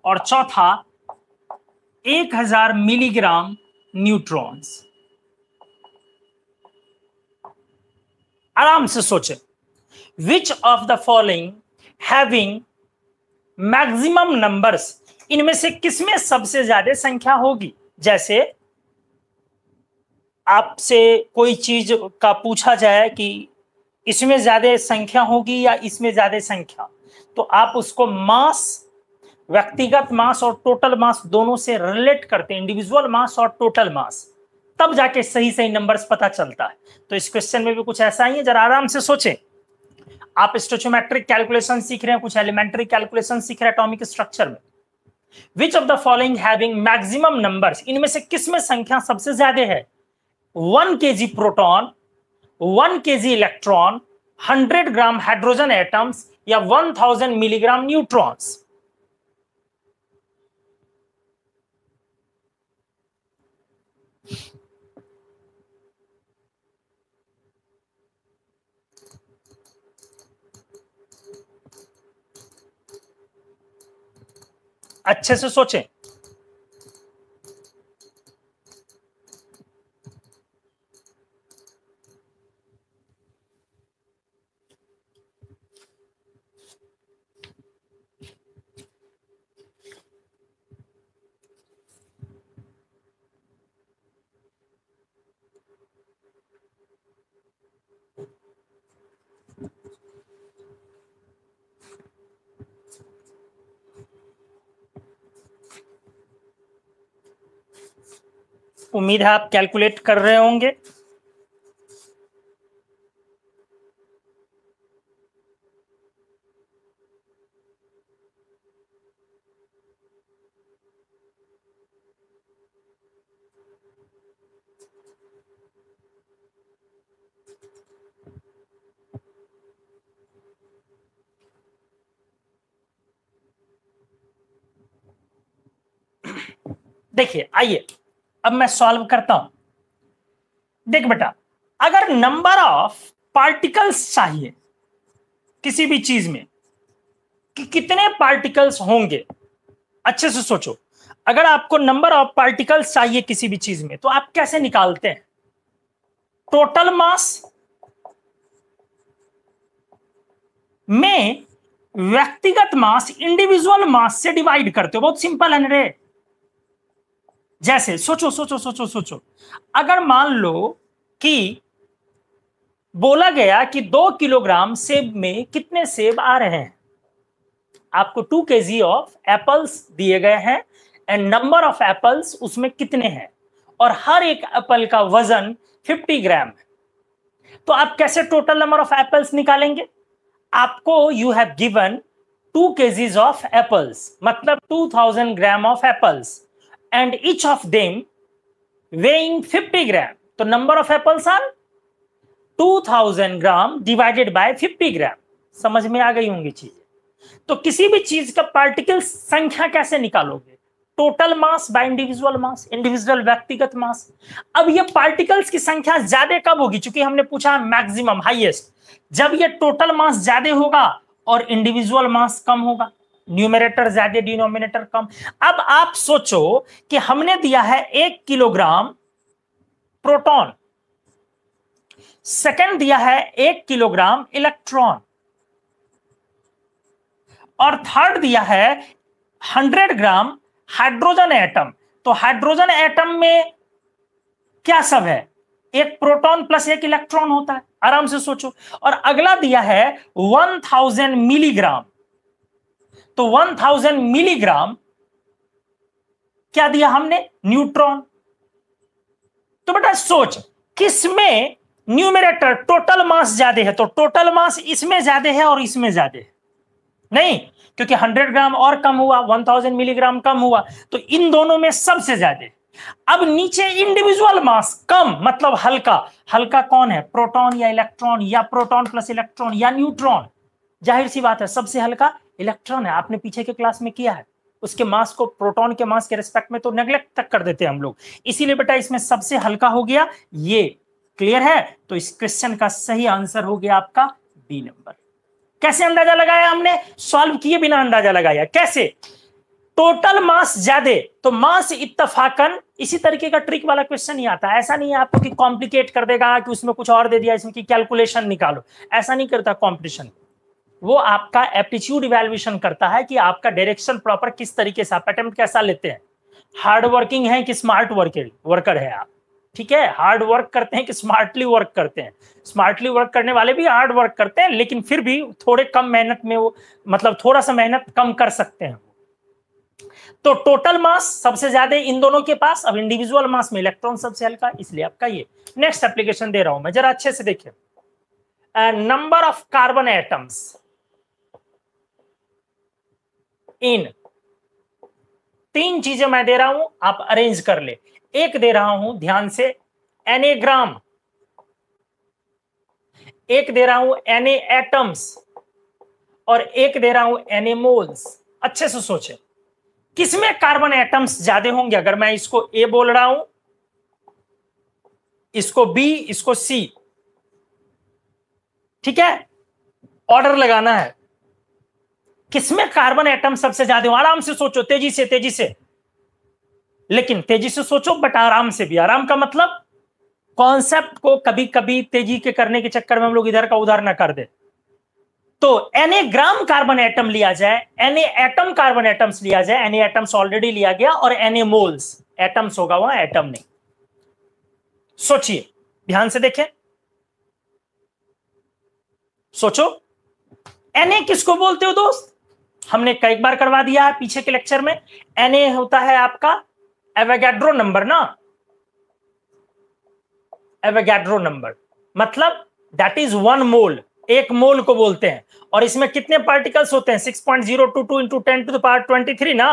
और चौथा एक हजार मिलीग्राम न्यूट्रॉन्स आराम से सोचें which of the following having maximum numbers इनमें से किसमें सबसे ज्यादा संख्या होगी जैसे आपसे कोई चीज का पूछा जाए कि इसमें ज्यादा संख्या होगी या इसमें ज्यादा संख्या तो आप उसको मास व्यक्तिगत मास और टोटल मास दोनों से रिलेट करते हैं इंडिविजुअल मास और टोटल मास तब जाके सही सही नंबर्स पता चलता है तो इस क्वेश्चन में भी कुछ ऐसा ही है जरा आराम से सोचें आप स्टोचोमेट्रिक कैलकुलेशन सीख रहे हैं कुछ एलिमेंट्री कैलकुलेशन सीख रहे हैं एटॉमिक स्ट्रक्चर में which of the following having maximum number इनमें से किसमें संख्या सबसे ज्यादा है वन के जी proton one K G electron hundred gram hydrogen atoms या वन थाउजेंड मिलीग्राम न्यूट्रॉन्स अच्छे से सोचें उम्मीद है आप कैलकुलेट कर रहे होंगे देखिए आइए अब मैं सॉल्व करता हूं देख बेटा अगर नंबर ऑफ पार्टिकल्स चाहिए किसी भी चीज में कि कितने पार्टिकल्स होंगे अच्छे से सोचो अगर आपको नंबर ऑफ पार्टिकल्स चाहिए किसी भी चीज में तो आप कैसे निकालते हैं टोटल मास में व्यक्तिगत मास इंडिविजुअल मास से डिवाइड करते हो बहुत सिंपल है रे जैसे सोचो सोचो सोचो सोचो अगर मान लो कि बोला गया कि दो किलोग्राम सेब में कितने सेब आ रहे हैं आपको टू के जी ऑफ एप्पल्स दिए गए हैं एंड नंबर ऑफ एप्पल्स उसमें कितने हैं और हर एक एप्पल का वजन 50 ग्राम है तो आप कैसे टोटल नंबर ऑफ एप्पल्स निकालेंगे आपको you have given two KGs of apples मतलब 2000 gram of apples and each of them weighing 50 gram तो number of apples are 2000 gram divided by 50 gram समझ में आ गई होंगी चीजें तो किसी भी चीज का पार्टिकल संख्या कैसे निकालोगे total mass by individual mass individual व्यक्तिगत मास अब ये पार्टिकल्स की संख्या ज्यादा कब होगी चूंकि हमने पूछा मैक्सिमम हाईएस्ट जब ये टोटल मास ज्यादा होगा और इंडिविजुअल मास कम होगा न्यूमेरेटर ज्यादा डिनोमिनेटर कम अब आप सोचो कि हमने दिया है एक किलोग्राम प्रोटॉन सेकंड दिया है एक किलोग्राम इलेक्ट्रॉन और थर्ड दिया है हंड्रेड ग्राम हाइड्रोजन एटम तो हाइड्रोजन एटम में क्या सब है एक प्रोटॉन प्लस एक इलेक्ट्रॉन होता है आराम से सोचो और अगला दिया है वन थाउजेंड मिलीग्राम तो 1000 मिलीग्राम क्या दिया हमने न्यूट्रॉन तो बेटा सोच किसमें न्यूमिरेटर टोटल मास ज्यादा है तो टोटल मास इसमें ज्यादा है और इसमें ज्यादा है नहीं क्योंकि 100 ग्राम और कम हुआ 1000 मिलीग्राम कम हुआ तो इन दोनों में सबसे ज्यादा अब नीचे इंडिविजुअल मास कम मतलब हल्का हल्का कौन है प्रोटॉन या इलेक्ट्रॉन या प्रोटॉन प्लस इलेक्ट्रॉन या न्यूट्रॉन जाहिर सी बात है सबसे हल्का इलेक्ट्रॉन है आपने पीछे के क्लास में किया है उसके मास को प्रोटॉन के मास के रिस्पेक्ट में तो नेग्लेक्ट तक कर देते हैं हम लोग इसीलिए बेटा इसमें सबसे हल्का हो गया ये क्लियर है तो इस क्वेश्चन का सही आंसर हो गया आपका बी नंबर कैसे अंदाजा लगाया हमने सॉल्व किए बिना अंदाजा लगाया कैसे टोटल मास ज्यादा तो मास इतफाकन इसी तरीके का ट्रिक वाला क्वेश्चन नहीं आता ऐसा नहीं है आपको कि कॉम्प्लिकेट कर देगा कि उसमें कुछ और दे दिया इसमें कि कैलकुलेशन निकालो ऐसा नहीं करता कॉम्पिटिशन वो आपका एप्टीट्यूड इवेल्युएशन करता है कि आपका डायरेक्शन प्रॉपर किस तरीके से आप अटेम्प्ट कैसा लेते हैं हार्ड वर्किंग है कि स्मार्ट वर्कर वर्कर है आप ठीक है हार्ड वर्क करते हैं कि स्मार्टली वर्क करते हैं स्मार्टली वर्क करने वाले भी हार्ड वर्क करते हैं लेकिन फिर भी थोड़े कम मेहनत में वो मतलब थोड़ा सा मेहनत कम कर सकते हैं तो टोटल मास सबसे ज्यादा इन दोनों के पास अब इंडिविजुअल मास में इलेक्ट्रॉन सबसे हल्का इसलिए आपका ये नेक्स्ट एप्लीकेशन दे रहा हूं मैं जरा अच्छे से देखिए number of carbon atoms in तीन चीजें मैं दे रहा हूं आप अरेंज कर ले एक दे रहा हूं ध्यान से एनेग्राम एक दे रहा हूं एने एटम्स और एक दे रहा हूं एने मोल्स अच्छे से सोचे किसमें कार्बन एटम्स ज्यादा होंगे अगर मैं इसको ए बोल रहा हूं इसको बी इसको सी ठीक है ऑर्डर लगाना है किसमें कार्बन एटम सबसे ज्यादा आराम से सोचो तेजी से तेजी से लेकिन तेजी से सोचो बट आराम से भी आराम का मतलब कॉन्सेप्ट को कभी कभी तेजी के करने के चक्कर में हम लोग इधर का उधर ना कर दे तो एने ग्राम कार्बन एटम लिया जाए एने एटम कार्बन एटम्स लिया जाए एन एटम्स ऑलरेडी लिया गया और एने मोल्स एटम्स होगा वहां एटम नहीं सोचिए ध्यान से देखें सोचो एने किसको बोलते हो दोस्त हमने कई बार करवा दिया है पीछे के लेक्चर में एन ए होता है आपका एवेगैड्रो नंबर ना एवेगैड्रो नंबर मतलब दैट इज वन मोल एक मोल को बोलते हैं और इसमें कितने पार्टिकल्स होते हैं six point zero two two into ten to the power twenty three ना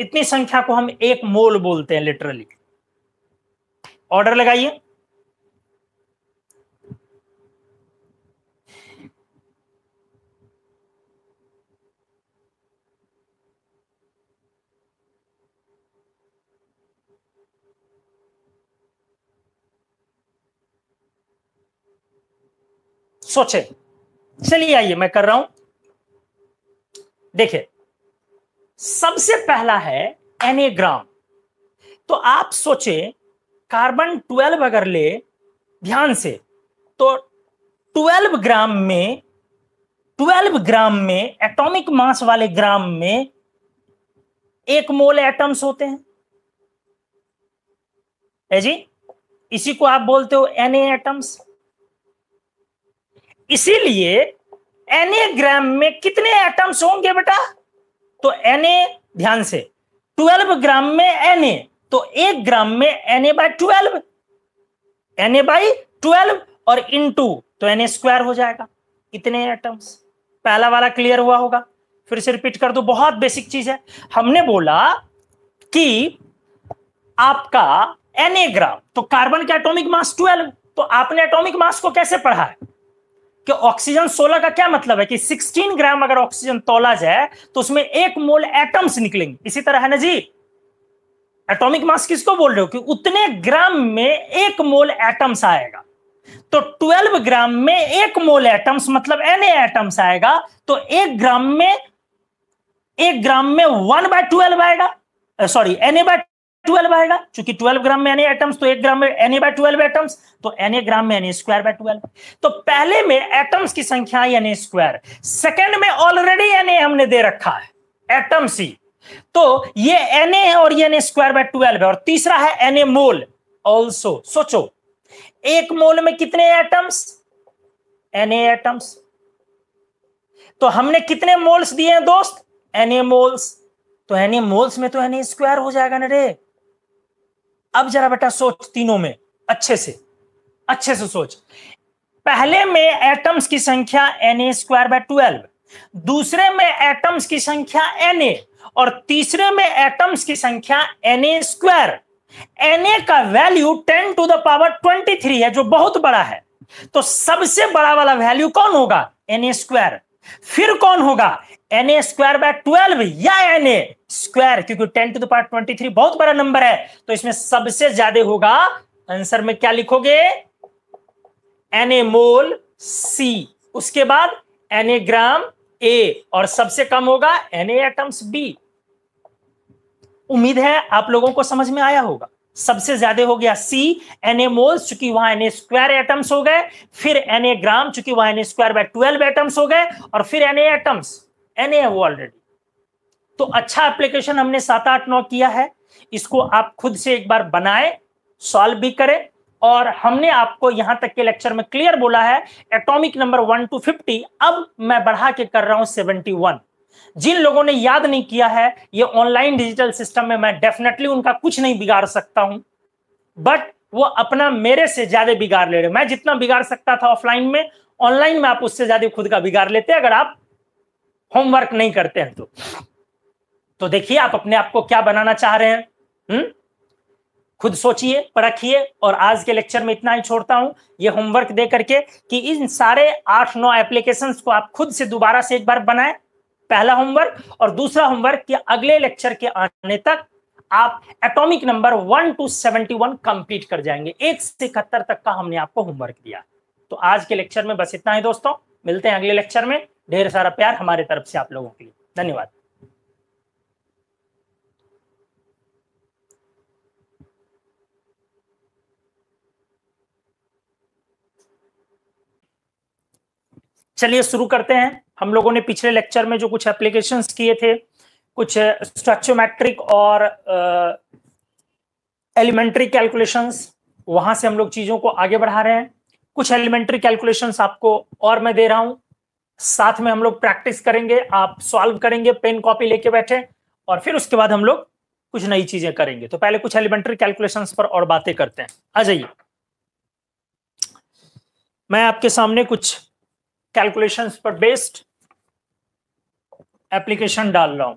इतनी संख्या को हम एक मोल बोलते हैं लिटरली ऑर्डर लगाइए सोचे चलिए आइए मैं कर रहा हूं देखिए सबसे पहला है एनेग्राम तो आप सोचे कार्बन ट्वेल्व अगर ले ध्यान से तो ट्वेल्व ग्राम में ट्वेल्व ग्राम में एटॉमिक मास वाले ग्राम में एक मोल एटम्स होते हैं है जी इसी को आप बोलते हो एन एटम्स इसीलिए एनेग्राम में कितने एटम्स होंगे बेटा तो एने ध्यान से 12 ग्राम में एने तो एक ग्राम में NA by twelve NA by twelve और इनटू तो एने स्क्वायर हो जाएगा इतने एटम्स पहला वाला क्लियर हुआ होगा फिर से रिपीट कर दो बहुत बेसिक चीज है हमने बोला कि आपका ग्राम तो कार्बन के एटॉमिक मास 12 तो आपने एटॉमिक मास को कैसे पढ़ा है कि ऑक्सीजन 16 का क्या मतलब है कि 16 ग्राम अगर ऑक्सीजन तोला जाए तो उसमें एक मोल एटम्स निकलेंगे इसी तरह है ना जी एटॉमिक मास किसको बोल रहे हो कि उतने ग्राम में एक मोल एटम्स आएगा तो 12 ग्राम में एक मोल एटम्स मतलब एन एटम्स आएगा तो एक ग्राम में एक ग्राम में वन बाय ट्वेल्व आएगा sorry N A by twelve आएगा क्योंकि ट्वेल्व ग्राम में एन एटम्स तो एक ग्राम में एनी बाय ट्वेल्व एटम्स तो एनी ग्राम में एनी स्क्वायर बाय ट्वेल्व तो पहले में एटम्स की संख्या यानी स्क्वायर सेकेंड में ऑलरेडी एनी हमने दे रखा है एटम्स ही तो ये एन और ये एन स्क्वायर बाय ट्वेल्व है और तीसरा है एन मोल ऑल्सो सोचो एक मोल में कितने एटम्स एन एटम्स तो हमने कितने मोल्स दिए हैं दोस्त एन मोल्स तो एन मोल्स में तो एन स्क्वायर हो जाएगा ना रे अब जरा बेटा सोच तीनों में अच्छे से अच्छे से सोच पहले में एटम्स की संख्या N A square by twelve दूसरे में एटम्स की संख्या एन ए और तीसरे में एटम्स की संख्या N A square N A का value ten to the power twenty three है जो बहुत बड़ा है तो सबसे बड़ा वाला वैल्यू कौन होगा एन ए स्क्वायर फिर कौन होगा N A square by twelve या एन ए स्क्वायर क्योंकि ten to the twenty three बहुत बड़ा नंबर है तो इसमें सबसे ज्यादा होगा आंसर में क्या लिखोगे एन ए मोल सी उसके बाद एन ए ग्राम ए और सबसे कम होगा एन एटम्स बी उम्मीद है आप लोगों को समझ में आया होगा सबसे ज्यादा हो गया सी एनेमोल्स चूंकि वहां एन स्क्वायर एटम्स हो गए फिर एन ए ग्राम चूंकि वहां N square by twelve atoms हो गए और फिर N atoms N A already तो अच्छा एप्लीकेशन हमने सात आठ नौ किया है इसको आप खुद से एक बार बनाए सॉल्व भी करें और हमने आपको यहां तक के लेक्चर में क्लियर बोला है atomic number one to fifty अब मैं बढ़ा के कर रहा हूं सेवेंटी वन जिन लोगों ने याद नहीं किया है ये ऑनलाइन डिजिटल सिस्टम में मैं डेफिनेटली उनका कुछ नहीं बिगाड़ सकता हूं बट वो अपना मेरे से ज्यादा बिगाड़ ले रहे मैं जितना बिगाड़ सकता था ऑफलाइन में ऑनलाइन में आप उससे ज्यादा खुद का बिगाड़ लेते अगर आप होमवर्क नहीं करते हैं तो तो देखिए आप अपने आप को क्या बनाना चाह रहे हैं हुँ? हम्म? खुद सोचिए परखिए और आज के लेक्चर में इतना ही छोड़ता हूं ये होमवर्क दे करके कि इन सारे आठ नौ एप्लीकेशंस को आप खुद से दोबारा से एक बार बनाएं पहला होमवर्क और दूसरा होमवर्क कि अगले लेक्चर के आने तक आप atomic number one to seventy one complete कर जाएंगे एक से इकहत्तर तक का हमने आपको होमवर्क दिया तो आज के लेक्चर में बस इतना ही दोस्तों मिलते हैं अगले लेक्चर में ढेर सारा प्यार हमारे तरफ से आप लोगों के लिए धन्यवाद चलिए शुरू करते हैं हम लोगों ने पिछले लेक्चर में जो कुछ एप्लीकेशन किए थे कुछ स्ट्रक्चोमेट्रिक और एलिमेंट्री कैलकुलेशंस वहां से हम लोग चीजों को आगे बढ़ा रहे हैं कुछ एलिमेंट्री कैलकुलेशंस आपको और मैं दे रहा हूं साथ में हम लोग प्रैक्टिस करेंगे आप सॉल्व करेंगे पेन कॉपी लेके बैठे और फिर उसके बाद हम लोग कुछ नई चीजें करेंगे तो पहले कुछ एलिमेंट्री कैलकुलेशंस पर और बातें करते हैं आ जाइए मैं आपके सामने कुछ कैलकुलेशंस पर बेस्ड एप्लीकेशन डाल रहा हूं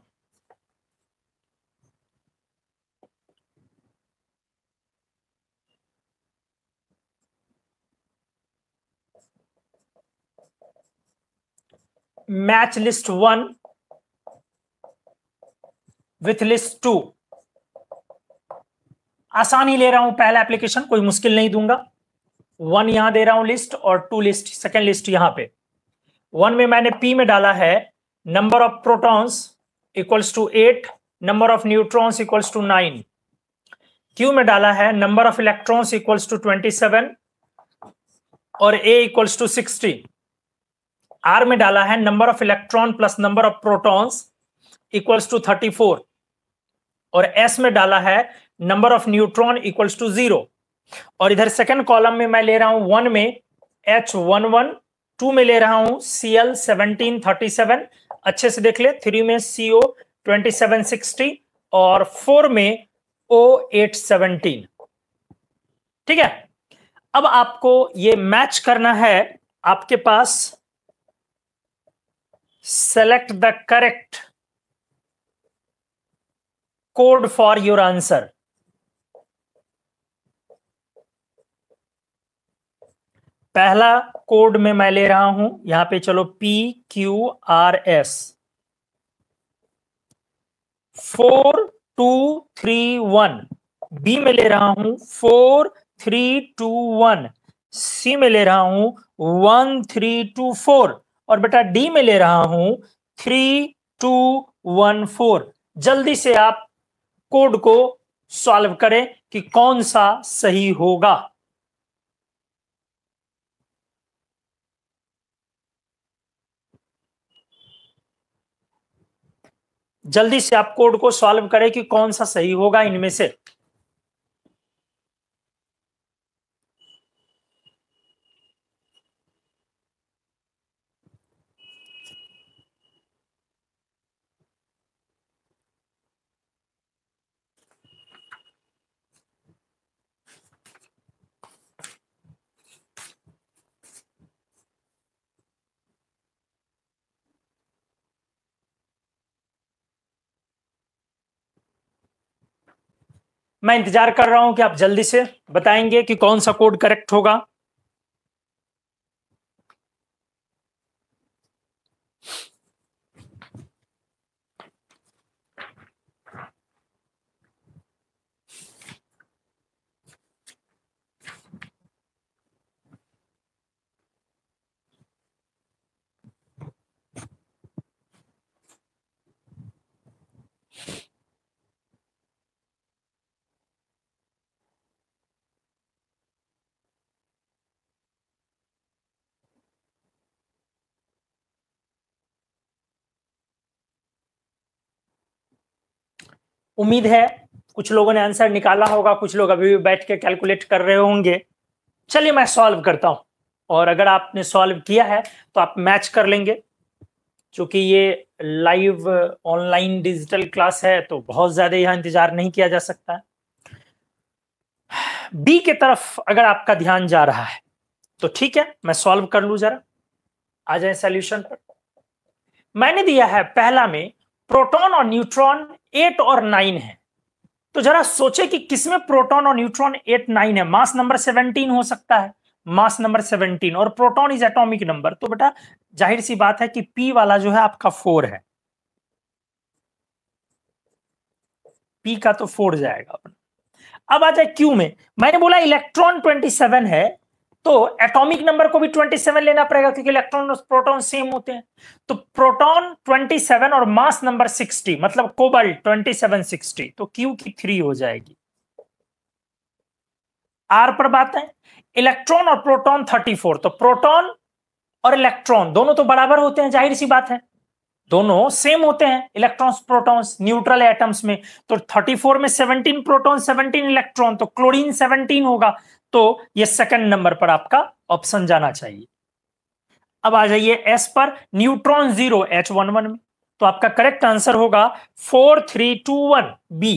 match list one with list two आसानी ले रहा हूं पहला एप्लीकेशन कोई मुश्किल नहीं दूंगा वन यहां दे रहा हूं लिस्ट और टू लिस्ट सेकेंड लिस्ट यहां पे वन में मैंने पी में डाला है number of protons equals to eight number of neutrons equals to nine Q में डाला है number of electrons equals to twenty seven और A equals to sixty R में डाला है number of electron plus number of protons equals to thirty four और एस में डाला है number of neutron equals to zero और इधर सेकेंड कॉलम में मैं ले रहा हूं वन में एच वन वन टू में ले रहा हूं C L seventeen thirty seven अच्छे से देख ले थ्री में C O twenty seven sixty और फोर में ओ एट सेवनटीन ठीक है अब आपको ये मैच करना है आपके पास select the correct code for your answer पहला कोड में मैं ले रहा हूं यहां पे चलो P Q R S four two three one B में ले रहा हूं four three two one C में ले रहा हूं वन थ्री टू फोर और बेटा डी में ले रहा हूं थ्री टू वन फोर जल्दी से आप कोड को सॉल्व करें कि कौन सा सही होगा जल्दी से आप कोड को सॉल्व करें कि कौन सा सही होगा इनमें से मैं इंतजार कर रहा हूं कि आप जल्दी से बताएंगे कि कौन सा कोड करेक्ट होगा उम्मीद है कुछ लोगों ने आंसर निकाला होगा कुछ लोग अभी भी बैठ के कैलकुलेट कर रहे होंगे चलिए मैं सॉल्व करता हूं और अगर आपने सॉल्व किया है तो आप मैच कर लेंगे चूंकि ये लाइव ऑनलाइन डिजिटल क्लास है तो बहुत ज्यादा यहां इंतजार नहीं किया जा सकता है बी के तरफ अगर आपका ध्यान जा रहा है तो ठीक है मैं सॉल्व कर लू जरा आ जाए सोल्यूशन पर मैंने दिया है पहला में प्रोटॉन और न्यूट्रॉन एट और नाइन है तो जरा सोचे कि किसमें प्रोटॉन और न्यूट्रॉन एट नाइन है मास नंबर सेवनटीन हो सकता है मास नंबर सेवनटीन और प्रोटॉन इज एटॉमिक नंबर तो बेटा जाहिर सी बात है कि पी वाला जो है आपका फोर है पी का तो फोर जाएगा अब आ जाए क्यू में मैंने बोला इलेक्ट्रॉन ट्वेंटी सेवन है तो एटॉमिक नंबर को भी 27 लेना पड़ेगा क्योंकि इलेक्ट्रॉन और प्रोटॉन सेम होते हैं तो प्रोटॉन 27 और मास नंबर 60 मतलब कोबल 27 60 तो क्यू की थ्री हो जाएगी आर पर बात है इलेक्ट्रॉन और प्रोटॉन 34 तो प्रोटॉन और इलेक्ट्रॉन दोनों तो बराबर होते हैं जाहिर सी बात है दोनों सेम होते हैं इलेक्ट्रॉन्स प्रोटॉन्स न्यूट्रल एटम्स में तो 34 में 17 प्रोटॉन 17 इलेक्ट्रॉन तो क्लोरीन 17 होगा तो ये सेकंड नंबर पर आपका ऑप्शन जाना चाहिए अब आ जाइए एस पर neutron zero H one one में तो आपका करेक्ट आंसर होगा four three two one B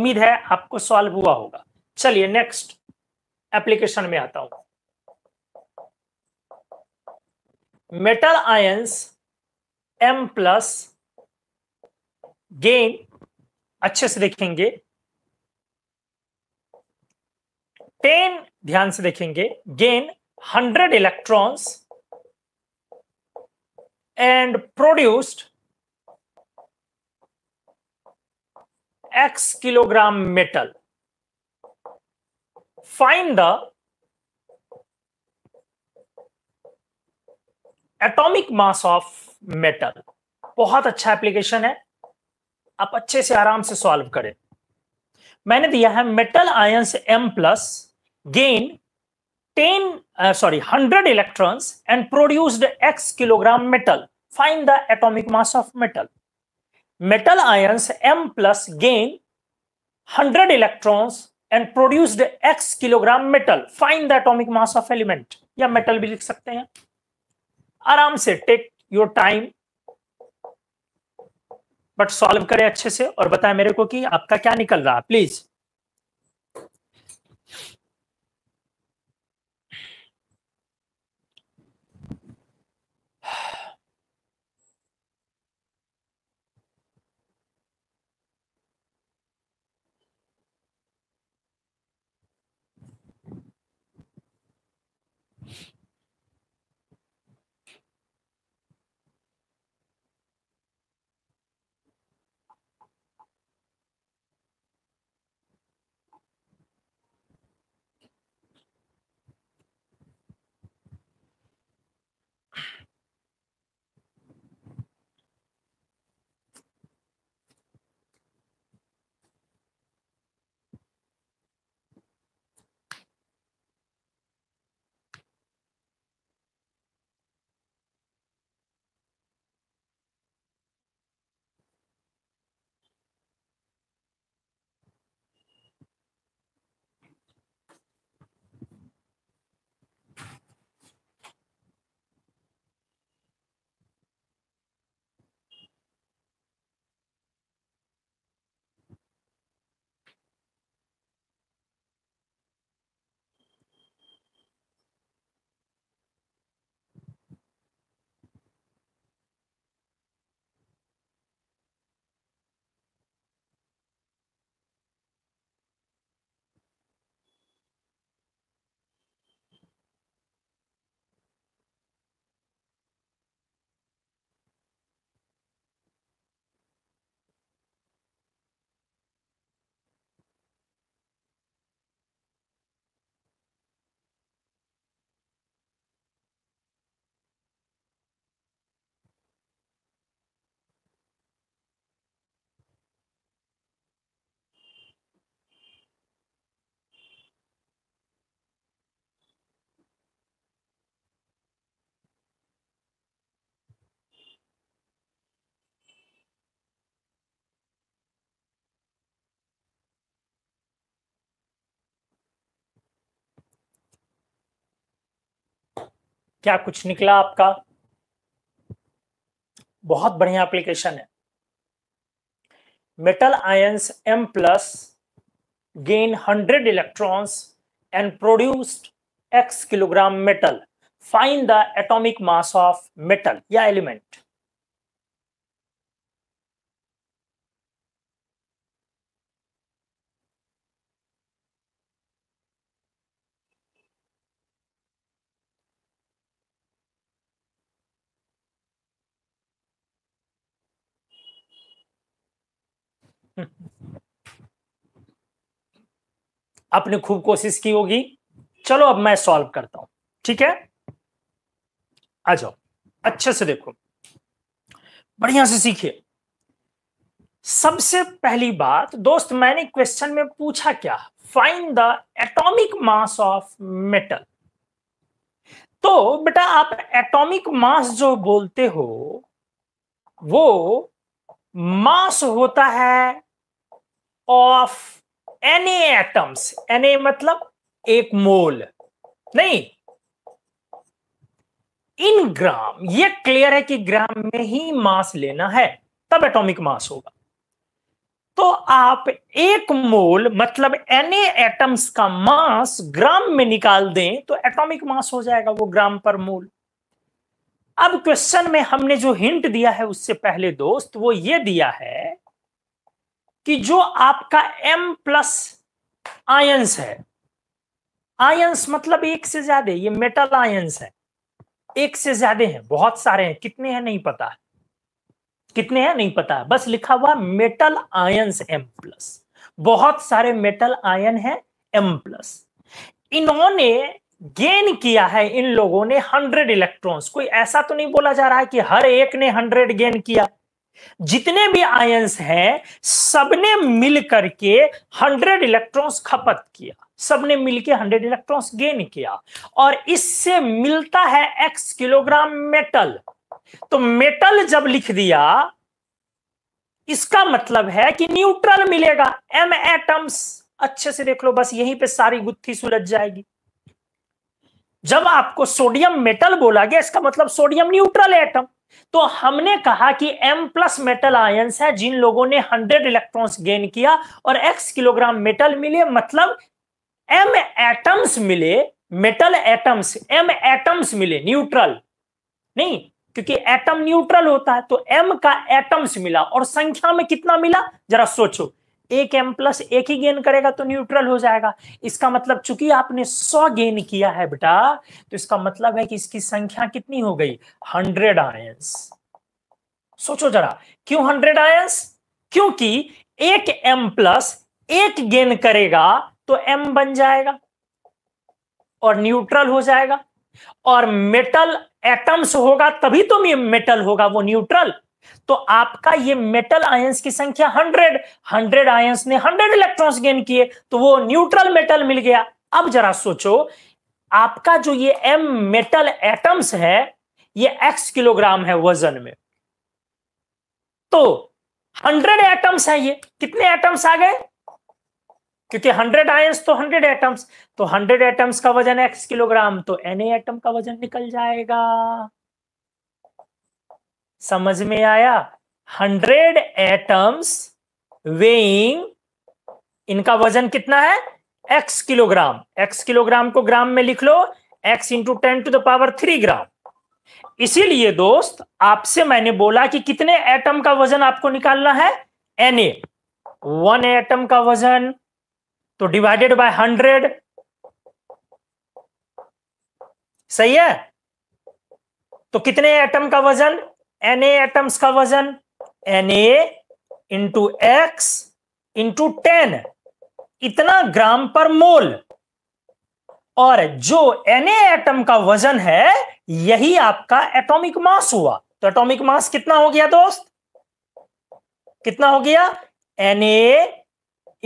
उम्मीद है आपको सॉल्व हुआ होगा चलिए नेक्स्ट एप्लीकेशन में आता हूं metal ions M plus gain अच्छे से देखेंगे टेन ध्यान से देखेंगे gain hundred electrons and produced X kilogram metal find the atomic mass of metal बहुत अच्छा एप्लीकेशन है आप अच्छे से आराम से सॉल्व करें मैंने दिया है metal ions M plus gain 10 uh, sorry 100 electrons and produced x kilogram metal find the atomic mass of metal metal ions m plus gain 100 electrons and produced x kilogram metal find the atomic mass of element ya metal bhi likh sakte hain आराम se take your time but solve करें अच्छे से और बताएं मेरे को कि आपका क्या निकल रहा है प्लीज क्या कुछ निकला आपका बहुत बढ़िया एप्लीकेशन है metal ions M plus gain 100 electrons and produced X kilogram metal find the atomic mass of metal या एलिमेंट <laughs> आपने खूब कोशिश की होगी चलो अब मैं सॉल्व करता हूं ठीक है आ जाओ अच्छे से देखो बढ़िया से सीखिए सबसे पहली बात दोस्त मैंने क्वेश्चन में पूछा क्या find the atomic mass of metal तो बेटा आप एटॉमिक मास जो बोलते हो वो मास होता है ऑफ एने एटम्स एने मतलब एक मोल नहीं इन ग्राम ये क्लियर है कि ग्राम में ही मास लेना है तब एटॉमिक मास होगा तो आप एक मोल मतलब एने एटम्स का मास ग्राम में निकाल दें तो एटॉमिक मास हो जाएगा वो ग्राम पर मोल अब क्वेश्चन में हमने जो हिंट दिया है उससे पहले दोस्त वो ये दिया है कि जो आपका M प्लस आयंस है आयंस मतलब एक से ज्यादा ये मेटल आयंस है एक से ज्यादा हैं बहुत सारे हैं कितने हैं नहीं पता है कितने हैं नहीं पता है बस लिखा हुआ मेटल आयंस एम प्लस बहुत सारे मेटल आयन हैं एम प्लस इन्होंने गेन किया है इन लोगों ने हंड्रेड इलेक्ट्रॉन्स कोई ऐसा तो नहीं बोला जा रहा है कि हर एक ने हंड्रेड गेन किया जितने भी आयंस हैं सबने मिल करके हंड्रेड इलेक्ट्रॉन्स खपत किया सबने मिलकर हंड्रेड इलेक्ट्रॉन्स गेन किया और इससे मिलता है एक्स किलोग्राम मेटल तो मेटल जब लिख दिया इसका मतलब है कि न्यूट्रल मिलेगा एम एटम्स अच्छे से देख लो बस यहीं पे सारी गुत्थी सुलझ जाएगी जब आपको सोडियम मेटल बोला गया इसका मतलब सोडियम न्यूट्रल एटम तो हमने कहा कि M प्लस मेटल आयंस है जिन लोगों ने 100 इलेक्ट्रॉन्स गेन किया और x किलोग्राम मेटल मिले मतलब M एटम्स मिले मेटल एटम्स M एटम्स मिले न्यूट्रल नहीं क्योंकि एटम न्यूट्रल होता है तो M का एटम्स मिला और संख्या में कितना मिला जरा सोचो एक एम प्लस एक ही गेन करेगा तो न्यूट्रल हो जाएगा इसका मतलब चूंकि आपने सौ गेन किया है बेटा तो इसका मतलब है कि इसकी संख्या कितनी हो गई हंड्रेड आयंस सोचो जरा क्यों हंड्रेड आयंस क्योंकि एक एम प्लस एक गेन करेगा तो एम बन जाएगा और न्यूट्रल हो जाएगा और मेटल एटम्स होगा तभी तो मेटल होगा वो न्यूट्रल तो आपका ये मेटल आयंस की संख्या 100 100 आयंस ने 100 इलेक्ट्रॉन्स गेन किए तो वो न्यूट्रल मेटल मिल गया अब जरा सोचो आपका जो ये एम मेटल एटम्स है ये एक्स किलोग्राम है वजन में तो हंड्रेड एटम्स है ये कितने एटम्स आ गए क्योंकि 100 आयंस तो 100 एटम्स तो 100 एटम्स का वजन एक्स किलोग्राम तो एन एटम का वजन निकल जाएगा समझ में आया हंड्रेड एटम्स वेइंग इनका वजन कितना है एक्स किलोग्राम एक्स किलोग्राम को ग्राम में लिख लो X into ten to the power three gram इसीलिए दोस्त आपसे मैंने बोला कि कितने एटम का वजन आपको निकालना है एन ए वन एटम का वजन तो डिवाइडेड बाय हंड्रेड सही है तो कितने एटम का वजन एन ए एटम्स का वजन N A into X into ten इतना ग्राम पर मोल और जो एन एटम का वजन है यही आपका एटॉमिक मास हुआ तो एटॉमिक मास कितना हो गया दोस्त कितना हो गया N A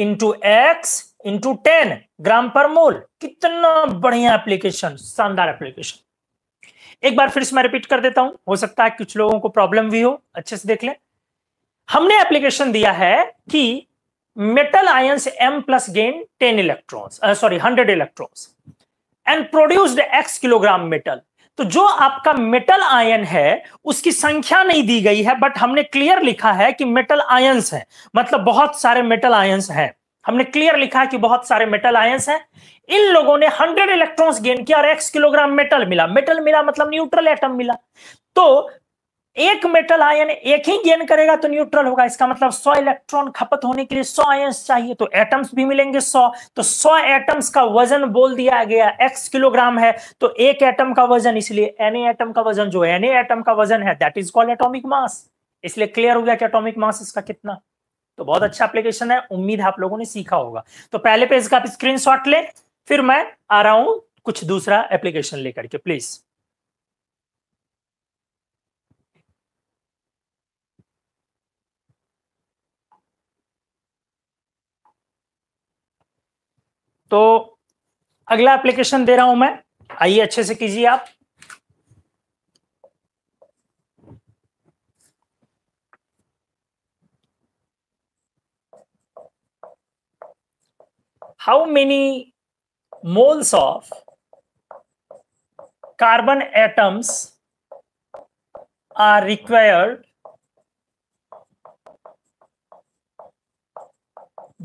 into X into ten gram पर मोल कितना बढ़िया एप्लीकेशन शानदार एप्लीकेशन एक बार फिर से मैं रिपीट कर देता हूं हो सकता है कुछ लोगों को प्रॉब्लम भी हो अच्छे से देख ले हमने एप्लीकेशन दिया है कि metal ions M plus gain ten electrons sorry hundred electron and produced X kilogram metal तो जो आपका मेटल आयन है उसकी संख्या नहीं दी गई है बट हमने क्लियर लिखा है कि मेटल आयंस है मतलब बहुत सारे मेटल आयंस हैं हमने क्लियर लिखा कि बहुत सारे मेटल आयंस हैं इन लोगों ने 100 इलेक्ट्रॉन्स गेन किया और एक्स किलोग्राम मेटल मिला मेटल मिला मतलब न्यूट्रल एटम मिला तो एक मेटल आयन एक ही गेन करेगा तो न्यूट्रल होगा इसका मतलब 100 इलेक्ट्रॉन खपत होने के लिए 100 आयन चाहिए तो एटम्स भी मिलेंगे 100 तो 100 एटम्स का वजन बोल दिया गया x किलोग्राम है तो एक एटम का वजन इसलिए एन एटम का वजन जो एन एटम का वजन है that is called atomic mass इसलिए क्लियर हो गया कि एटॉमिक मास इसका कितना तो बहुत हम्म। अच्छा एप्लीकेशन है उम्मीद है आप लोगों ने सीखा होगा तो पहले पेज का आप स्क्रीन ले फिर मैं आ रहा हूं कुछ दूसरा एप्लीकेशन लेकर के प्लीज तो अगला एप्लीकेशन दे रहा हूं मैं आइए अच्छे से कीजिए आप how many moles of carbon atoms are required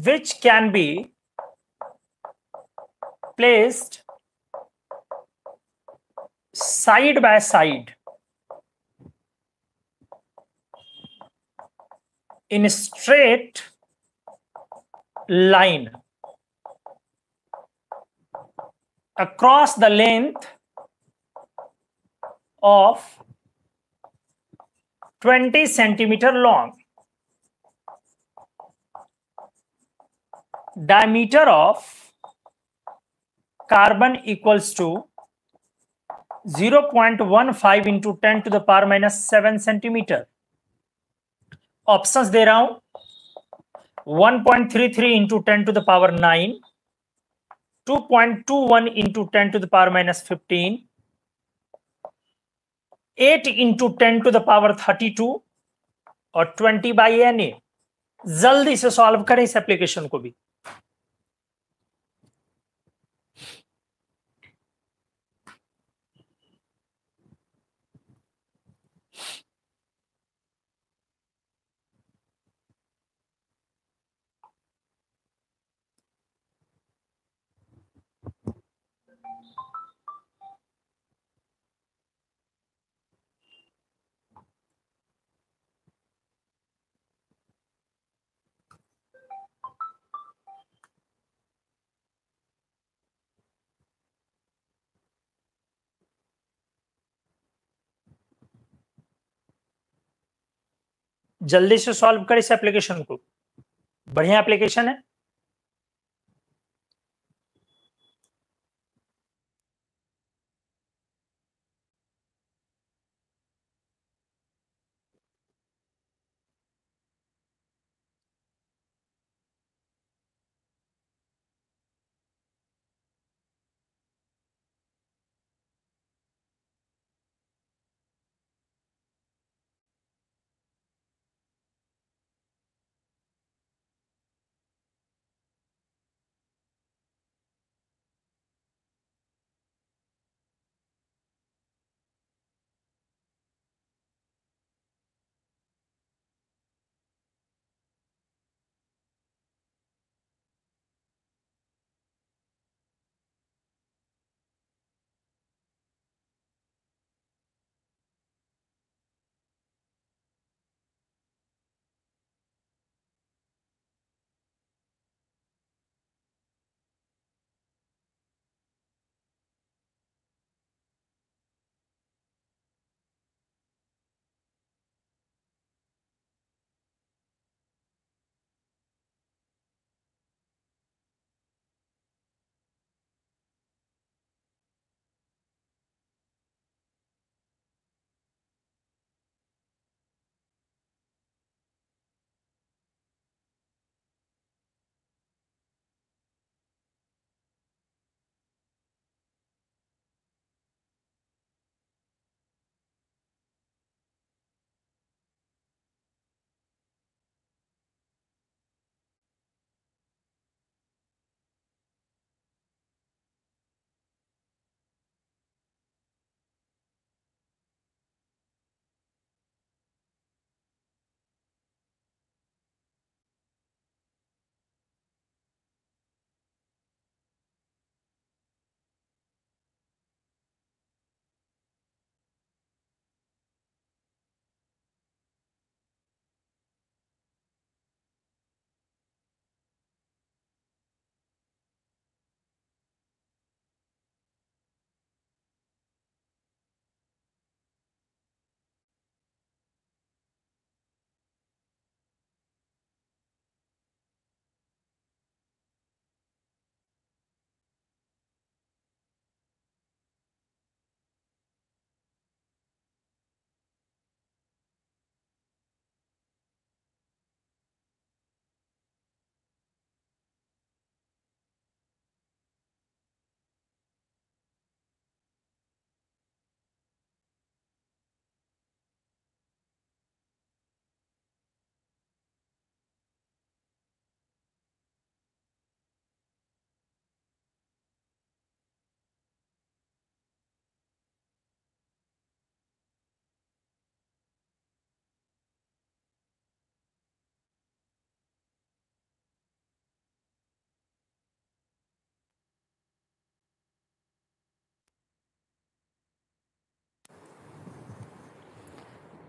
which can be placed side by side in a straight line across the length of 20 centimeter long diameter of carbon equals to 0 0.15 into 10 to the power minus 7 centimeter. Options there are 1.33 into 10 to the power 9, 2.21 into 10 to the power minus 15, 8 into 10 to the power 32 और 20 बाई एन ए जल्दी से सॉल्व करें इस एप्लीकेशन को भी जल्दी से सॉल्व कर इस एप्लीकेशन को बढ़िया एप्लीकेशन है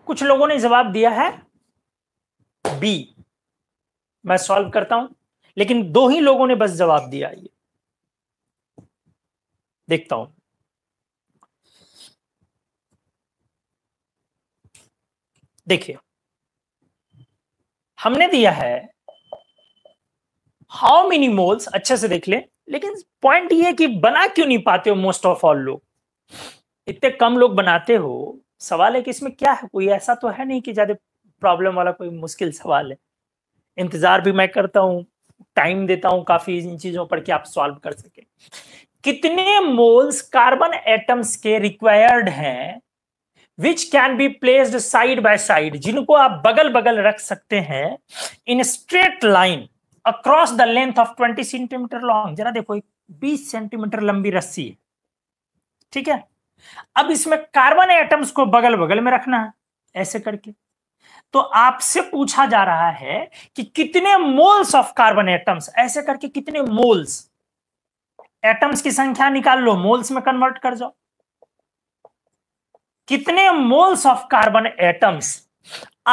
कुछ लोगों ने जवाब दिया है बी मैं सॉल्व करता हूं लेकिन दो ही लोगों ने बस जवाब दिया ये देखता हूं देखिए हमने दिया है हाउ मेनी मोल्स अच्छे से देख ले लेकिन पॉइंट ये कि बना क्यों नहीं पाते हो मोस्ट ऑफ ऑल लोग इतने कम लोग बनाते हो सवाल है कि इसमें क्या है कोई ऐसा तो है नहीं कि ज़्यादा प्रॉब्लम वाला कोई मुश्किल सवाल है इंतज़ार भी मैं करता हूँ टाइम देता हूँ काफ़ी इन चीज़ों पर कि आप सॉल्व कर सके कितने मोल्स कार्बन एटम्स के रिक्वायर्ड हैं which can be placed side by side जिनको आप बगल बगल रख सकते हैं in straight line across the length of 20 centimetre long जरा देखो एक 20 सेंटीमीटर लंबी रस्सी है ठीक है अब इसमें कार्बन एटम्स को बगल बगल में रखना है ऐसे करके तो आपसे पूछा जा रहा है कि कितने मोल्स ऑफ कार्बन एटम्स ऐसे करके कितने मोल्स एटम्स की संख्या निकाल लो मोल्स में कन्वर्ट कर जाओ कितने moles of carbon atoms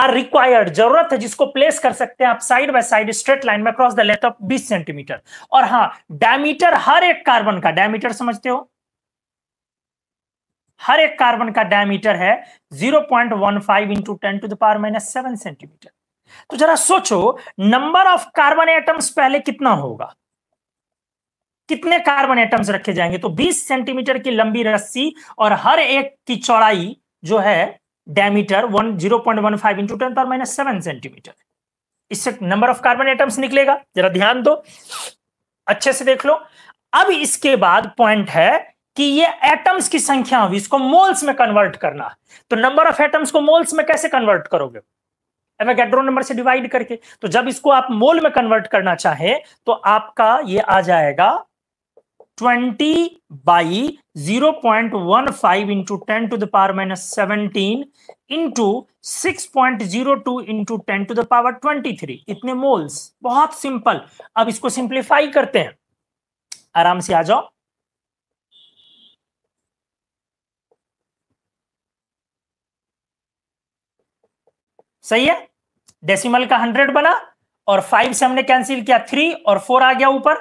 are required जरूरत है जिसको प्लेस कर सकते हैं आप side by side straight line में cross the length of 20 centimetre और हां डायमीटर हर एक कार्बन का डायमीटर समझते हो हर एक कार्बन का डायमीटर है 0.15 point one five into ten to the power minus seven centimetre तो जरा सोचो नंबर ऑफ कार्बन एटम्स पहले कितना होगा कितने कार्बन एटम्स रखे जाएंगे तो 20 सेंटीमीटर की लंबी रस्सी और हर एक की चौड़ाई जो है diameter one zero point one five into ten पर माइनस सेवन सेंटीमीटर इससे नंबर ऑफ कार्बन एटम्स निकलेगा जरा ध्यान दो अच्छे से देख लो अब इसके बाद पॉइंट है कि ये एटम्स की संख्या हुई इसको मोल्स में कन्वर्ट करना है तो नंबर ऑफ एटम्स को मोल्स में कैसे कन्वर्ट करोगे एवोगैड्रो नंबर से डिवाइड करके तो जब इसको आप मोल में कन्वर्ट करना चाहे तो आपका ये आ जाएगा 20 by 0.15 point one five into ten to the power minus seventeen into six point zero two into ten to the power twenty three इतने मोल्स बहुत सिंपल अब इसको सिंप्लीफाई करते हैं आराम से आ जाओ सही है डेसिमल का हंड्रेड बना और फाइव से हमने कैंसिल किया थ्री और फोर आ गया ऊपर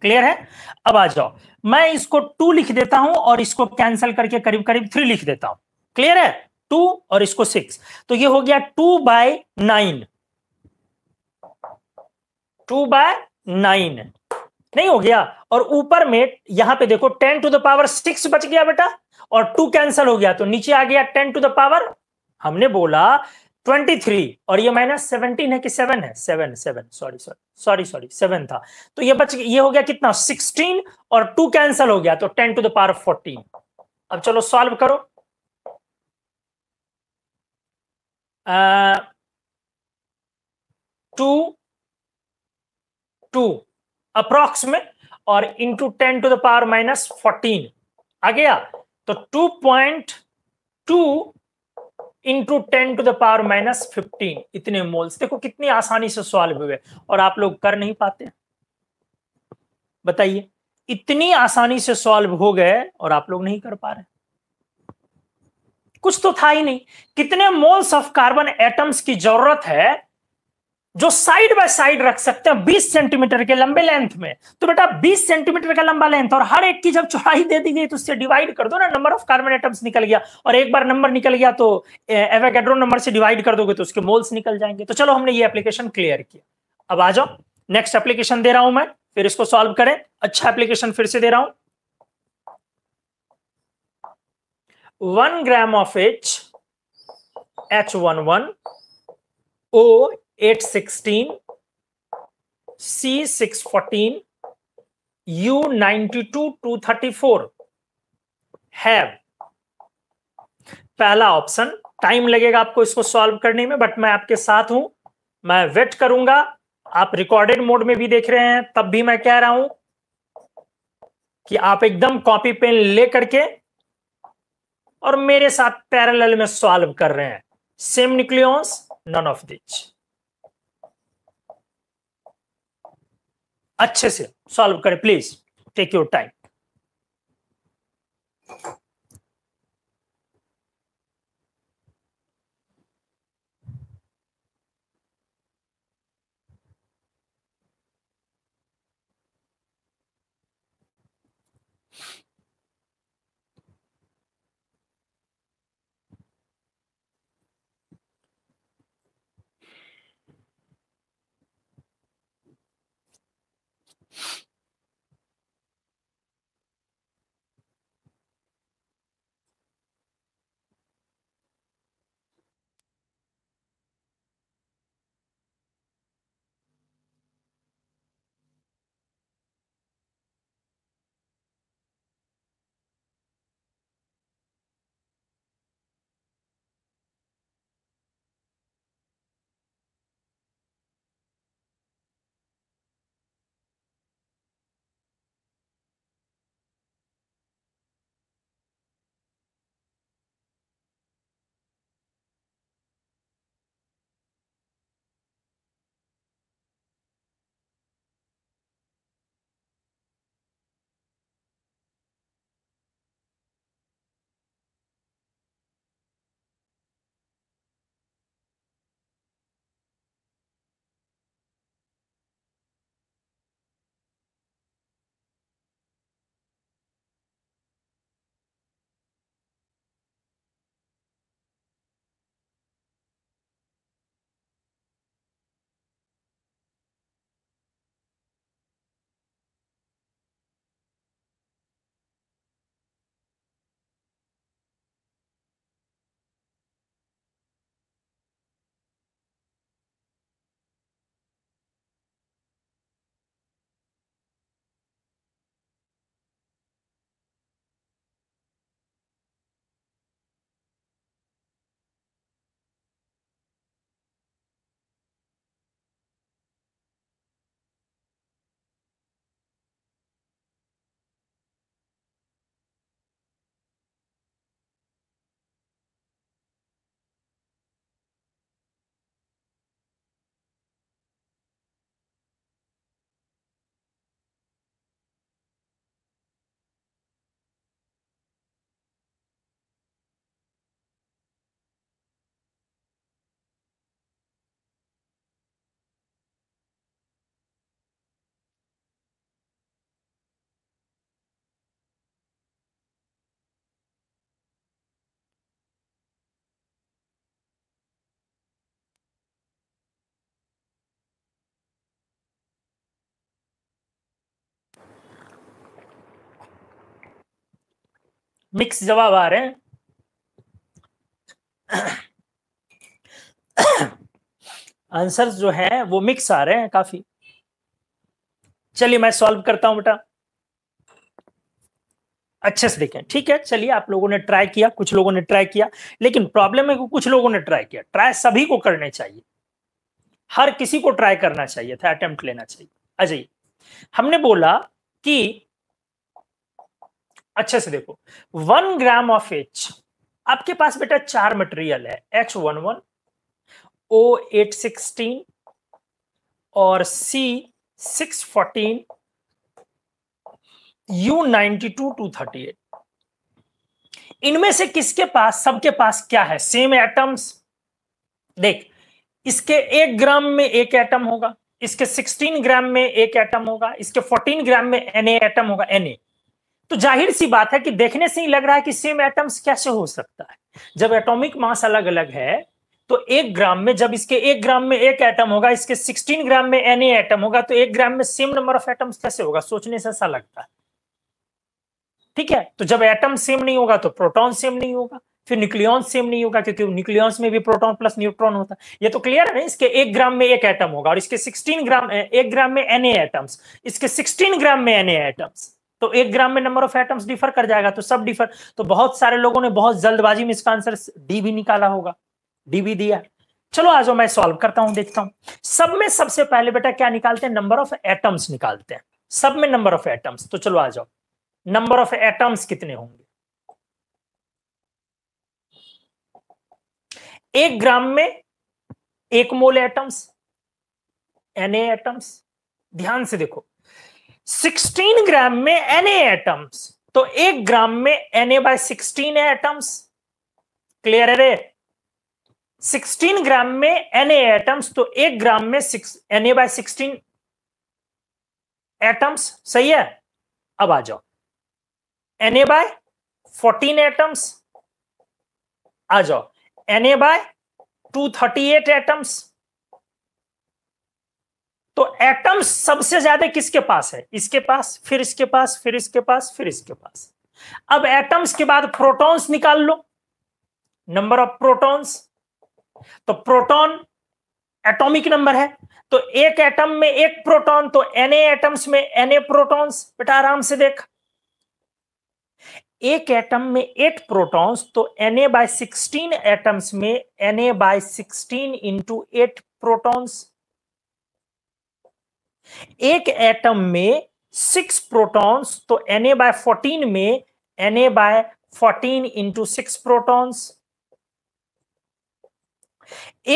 क्लियर है अब आ जाओ मैं इसको टू लिख देता हूं और इसको कैंसिल करके करीब करीब थ्री लिख देता हूं क्लियर है टू और इसको सिक्स तो ये हो गया two by nine two by nine नहीं हो गया और ऊपर में यहां पे देखो ten to the power six बच गया बेटा और टू कैंसिल हो गया तो नीचे आ गया टेन टू द पावर हमने बोला ट्वेंटी थ्री और ये माइनस सेवनटीन है कि सेवन है seven seven sorry sorry sorry sorry seven था तो ये बच ये हो गया कितना सिक्सटीन और टू कैंसिल हो गया तो ten to the power fourteen अब चलो सॉल्व करो टू टू अप्रॉक्स में और into ten to the power minus fourteen आ गया तो two point two into ten to the power minus fifteen इतने मोल्स देखो कितनी आसानी से सॉल्व हुए और आप लोग कर नहीं पाते बताइए इतनी आसानी से सॉल्व हो गए और आप लोग नहीं कर पा रहे कुछ तो था ही नहीं कितने मोल्स ऑफ कार्बन एटम्स की जरूरत है जो साइड बाय साइड रख सकते हैं 20 सेंटीमीटर के लंबे लेंथ में तो बेटा 20 सेंटीमीटर का लंबा लेंथ और हर एक की जब चौड़ाई दे दी गई तो उससे डिवाइड कर दो ना नंबर ऑफ कार्बन एटम्स निकल गया और एक बार नंबर निकल गया तो एवेगेड्रो नंबर से डिवाइड कर दोगे तो उसके मोल्स निकल जाएंगे तो चलो हमने ये एप्लीकेशन क्लियर किया अब आ जाओ नेक्स्ट एप्लीकेशन दे रहा हूं मैं फिर इसको सॉल्व करें अच्छा एप्लीकेशन फिर से दे रहा हूं one gram of H H one one O two C614, U92-234 have पहला ऑप्शन टाइम लगेगा आपको इसको सॉल्व करने में बट मैं आपके साथ हूं मैं वेट करूंगा आप रिकॉर्डेड मोड में भी देख रहे हैं तब भी मैं कह रहा हूं कि आप एकदम कॉपी पेन ले करके और मेरे साथ पैरेलल में सॉल्व कर रहे हैं same nucleus none of which अच्छे से सॉल्व करें please take your time mix जवाब आ रहे हैं आंसर जो है वो मिक्स आ रहे हैं काफी चलिए मैं सॉल्व करता हूं बेटा अच्छे से देखें ठीक है चलिए आप लोगों ने ट्राई किया कुछ लोगों ने ट्राई किया लेकिन प्रॉब्लम है कि कुछ लोगों ने ट्राई किया ट्राई सभी को करने चाहिए हर किसी को ट्राई करना चाहिए था अटेम्प्ट लेना चाहिए अजय हमने बोला कि अच्छे से देखो वन ग्राम ऑफ एच आपके पास बेटा चार मटेरियल है H one one O eight sixteen और C six fourteen U ninety two two thirty eight इनमें से किसके पास सबके पास क्या है सेम एटम्स देख इसके एक ग्राम में एक एटम होगा इसके 16 ग्राम में एक एटम होगा इसके 14 ग्राम में एन एटम होगा एन तो जाहिर सी बात है कि देखने से ही लग रहा है कि सेम एटम्स कैसे हो सकता है जब एटॉमिक मास अलग अलग है तो एक ग्राम में जब इसके एक ग्राम में एक एटम होगा इसके 16 ग्राम में एन एटम होगा तो एक ग्राम में सेम नंबर ऑफ एटम्स कैसे होगा सोचने से ऐसा लगता है ठीक है तो जब एटम सेम नहीं होगा तो प्रोटॉन सेम नहीं होगा फिर न्यूक्लियॉन सेम नहीं होगा क्योंकि न्यूक्लियॉन्स में भी प्रोटॉन प्लस न्यूट्रॉन होता है ये तो क्लियर है ना इसके एक ग्राम में एक एटम होगा और इसके 16 ग्राम एक ग्राम में एन एटम्स इसके 16 ग्राम में एन एटम्स तो एक ग्राम में नंबर ऑफ एटम्स डिफर कर जाएगा तो सब डिफर तो बहुत सारे लोगों ने बहुत जल्दबाजी में इसका आंसर डी भी निकाला होगा डी भी दिया चलो आज मैं सॉल्व करता हूं देखता हूं सब में सबसे पहले बेटा क्या निकालते हैं नंबर ऑफ एटम्स निकालते हैं सब में नंबर ऑफ एटम्स तो चलो आ जाओ नंबर ऑफ एटम्स कितने होंगे एक ग्राम में एक मोल एटम्स एन एटम्स ध्यान से देखो 16 ग्राम में एन एटम्स तो एक ग्राम में N A by sixteen atoms clear है रे 16 ग्राम में एन एटम्स तो एक ग्राम में N A by sixteen atoms सही है अब आ जाओ N A by fourteen atoms आ जाओ N A by two thirty eight atoms तो एटम सबसे ज्यादा किसके पास है इसके पास फिर इसके पास फिर इसके पास फिर इसके पास अब एटम्स के बाद प्रोटॉन्स निकाल लो नंबर ऑफ प्रोटॉन्स तो प्रोटॉन एटॉमिक नंबर है तो एक एटम में एक प्रोटॉन तो एन एटम्स में एनए प्रोटॉन्स बेटा आराम से देख एक एटम में एट प्रोटॉन्स तो N A by sixteen atoms में N A by sixteen into eight protons एक एटम में सिक्स प्रोटॉन्स तो एन ए बाय फोर्टीन में N A by fourteen into six protons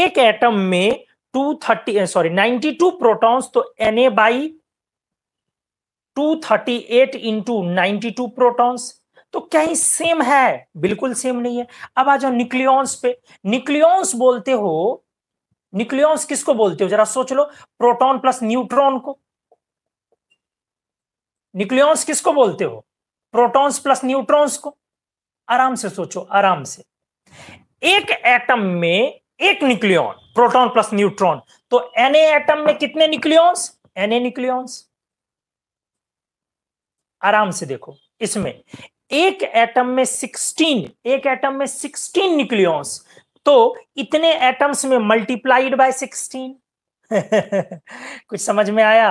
एक एटम में to thirty sorry ninety two protons तो N A by two thirty eight into ninety two protons तो कहीं सेम है बिल्कुल सेम नहीं है अब आ जाओ न्यूक्लियॉन्स पे न्यूक्लियॉन्स बोलते हो न्यूक्लियॉन्स किसको बोलते हो जरा सोच लो प्रोटॉन प्लस न्यूट्रॉन को न्यूक्लियॉन्स किसको बोलते हो प्रोटॉन्स प्लस न्यूट्रॉन्स को आराम से सोचो आराम से एक एटम में एक न्यूक्लियॉन प्रोटॉन प्लस न्यूट्रॉन तो एनए एटम में कितने न्यूक्लियॉन्स एनए न्यूक्लियॉन्स आराम से देखो इसमें एक एटम में 16 एक एटम में 16 न्यूक्लियॉन्स तो इतने एटम्स में मल्टीप्लाइड बाय 16 <laughs> कुछ समझ में आया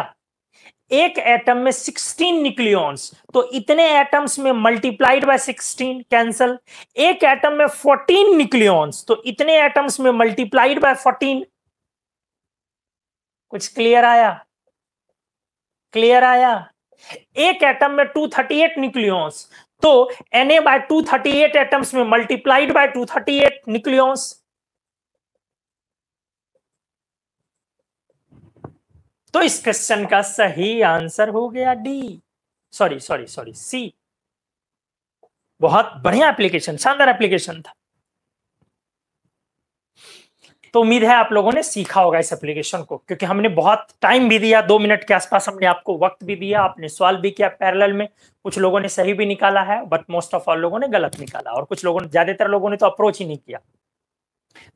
एक एटम में 16 न्यूक्लियॉन्स तो इतने एटम्स में मल्टीप्लाइड बाय 16 कैंसल एक एटम में 14 न्यूक्लियॉन्स तो इतने एटम्स में मल्टीप्लाइड बाय 14 कुछ क्लियर आया क्लियर आया एक एटम में 238 न्यूक्लियॉन्स तो Na बाय 238 एटम्स में मल्टीप्लाइड बाय 238 न्यूक्लियोन्स तो इस क्वेश्चन का सही आंसर हो गया D sorry sorry sorry C बहुत बढ़िया एप्लीकेशन शानदार एप्लीकेशन था तो उम्मीद है आप लोगों ने सीखा होगा इस एप्लीकेशन को क्योंकि हमने बहुत टाइम भी दिया दो मिनट के आसपास हमने आपको वक्त भी दिया आपने सवाल भी किया पैरेलल में कुछ लोगों ने सही भी निकाला है बट मोस्ट ऑफ ऑल लोगों ने गलत निकाला और कुछ लोगों ने ज्यादातर लोगों ने तो अप्रोच ही नहीं किया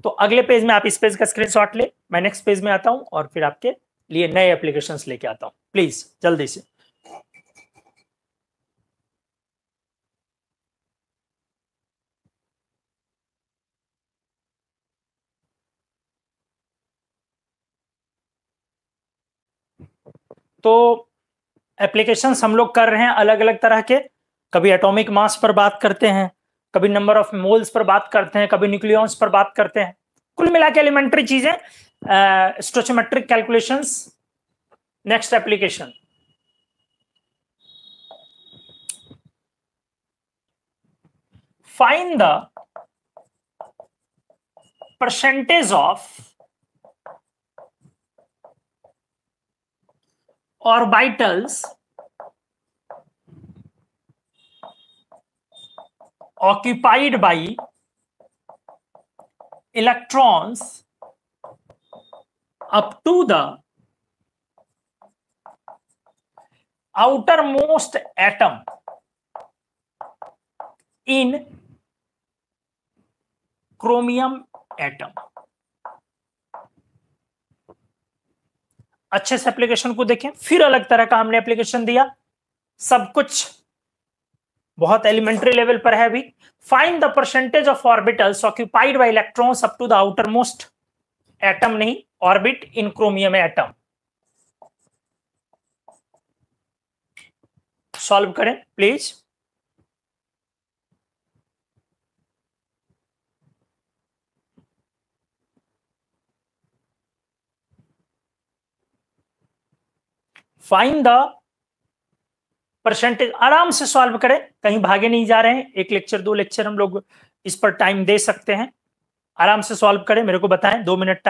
तो अगले पेज में आप इस पेज का स्क्रीनशॉट ले मैं नेक्स्ट पेज में आता हूँ और फिर आपके लिए नए एप्लीकेशन लेके आता हूँ प्लीज जल्दी से तो एप्लीकेशन हम लोग कर रहे हैं अलग अलग तरह के कभी एटॉमिक मास पर बात करते हैं कभी नंबर ऑफ मोल्स पर बात करते हैं कभी न्यूक्लियॉन्स पर बात करते हैं कुल मिला के एलिमेंट्री चीजें stoichiometric calculation next application find the percentage of orbitals occupied by electrons up to the outermost atom in chromium atom अच्छे से एप्लीकेशन को देखें फिर अलग तरह का हमने एप्लीकेशन दिया सब कुछ बहुत एलिमेंट्री लेवल पर है अभी find the percentage of orbitals occupied by electron up to the outermost atom नहीं orbit in chromium atom solve करें प्लीज फाइन द परसेंटेज आराम से सॉल्व करें कहीं भागे नहीं जा रहे हैं एक लेक्चर दो लेक्चर हम लोग इस पर टाइम दे सकते हैं आराम से सॉल्व करें मेरे को बताएं दो मिनट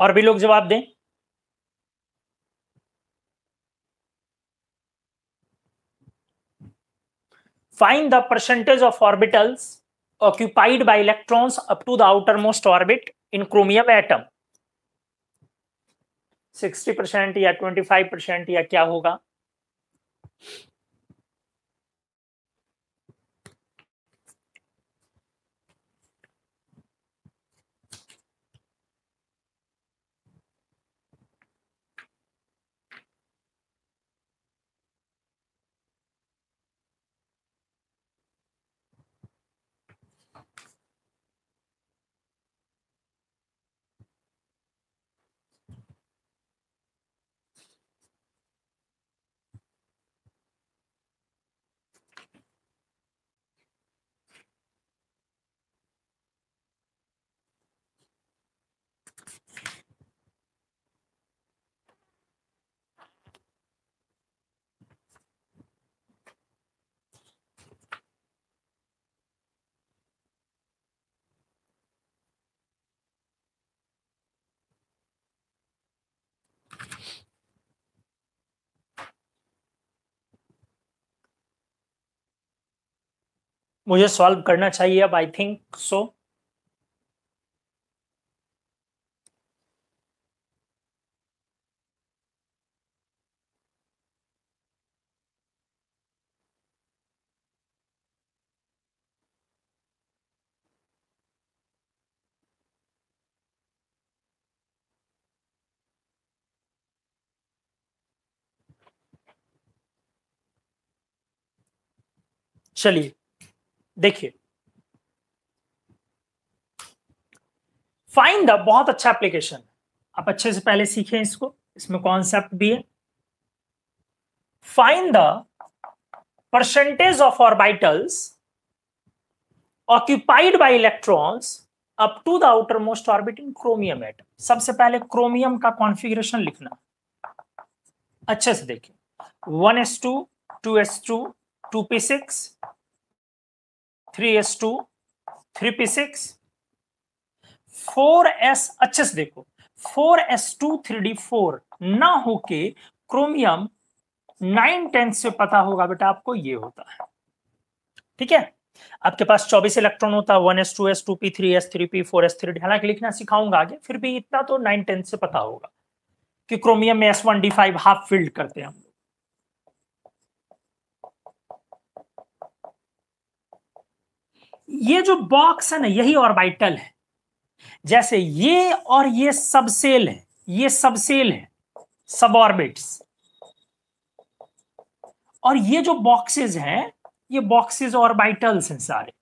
और भी लोग जवाब दें find the percentage of orbitals occupied by electrons up to the outermost orbit in chromium atom sixty percent या ट्वेंटी फाइव परसेंट या क्या होगा मुझे सॉल्व करना चाहिए अब आई थिंक सो चलिए देखिए फाइंड द बहुत अच्छा एप्लीकेशन आप अच्छे से पहले सीखे इसको इसमें कॉन्सेप्ट भी है find the percentage of orbitals occupied by electrons up to the outermost orbit in chromium atom सबसे पहले क्रोमियम का कॉन्फ़िगरेशन लिखना अच्छे से देखिए one S two two S two two P six three S two three P six four S अच्छे से देखो four S two three D four ना होके क्रोमियम नाइन टेंथ से पता होगा बेटा आपको ये होता है ठीक है आपके पास चौबीस इलेक्ट्रॉन होता है one S two S two P three S three P four S three D हालांकि लिखना सिखाऊंगा आगे फिर भी इतना तो नाइन टेंथ से पता होगा कि क्रोमियम में S one D five half filled करते हैं हम ये जो बॉक्स है ना यही ऑर्बिटल है जैसे ये और ये सबसेल है ये सबसेल है सब ऑर्बिट्स और ये जो बॉक्सेस हैं ये बॉक्सेस ऑर्बिटल्स हैं सारे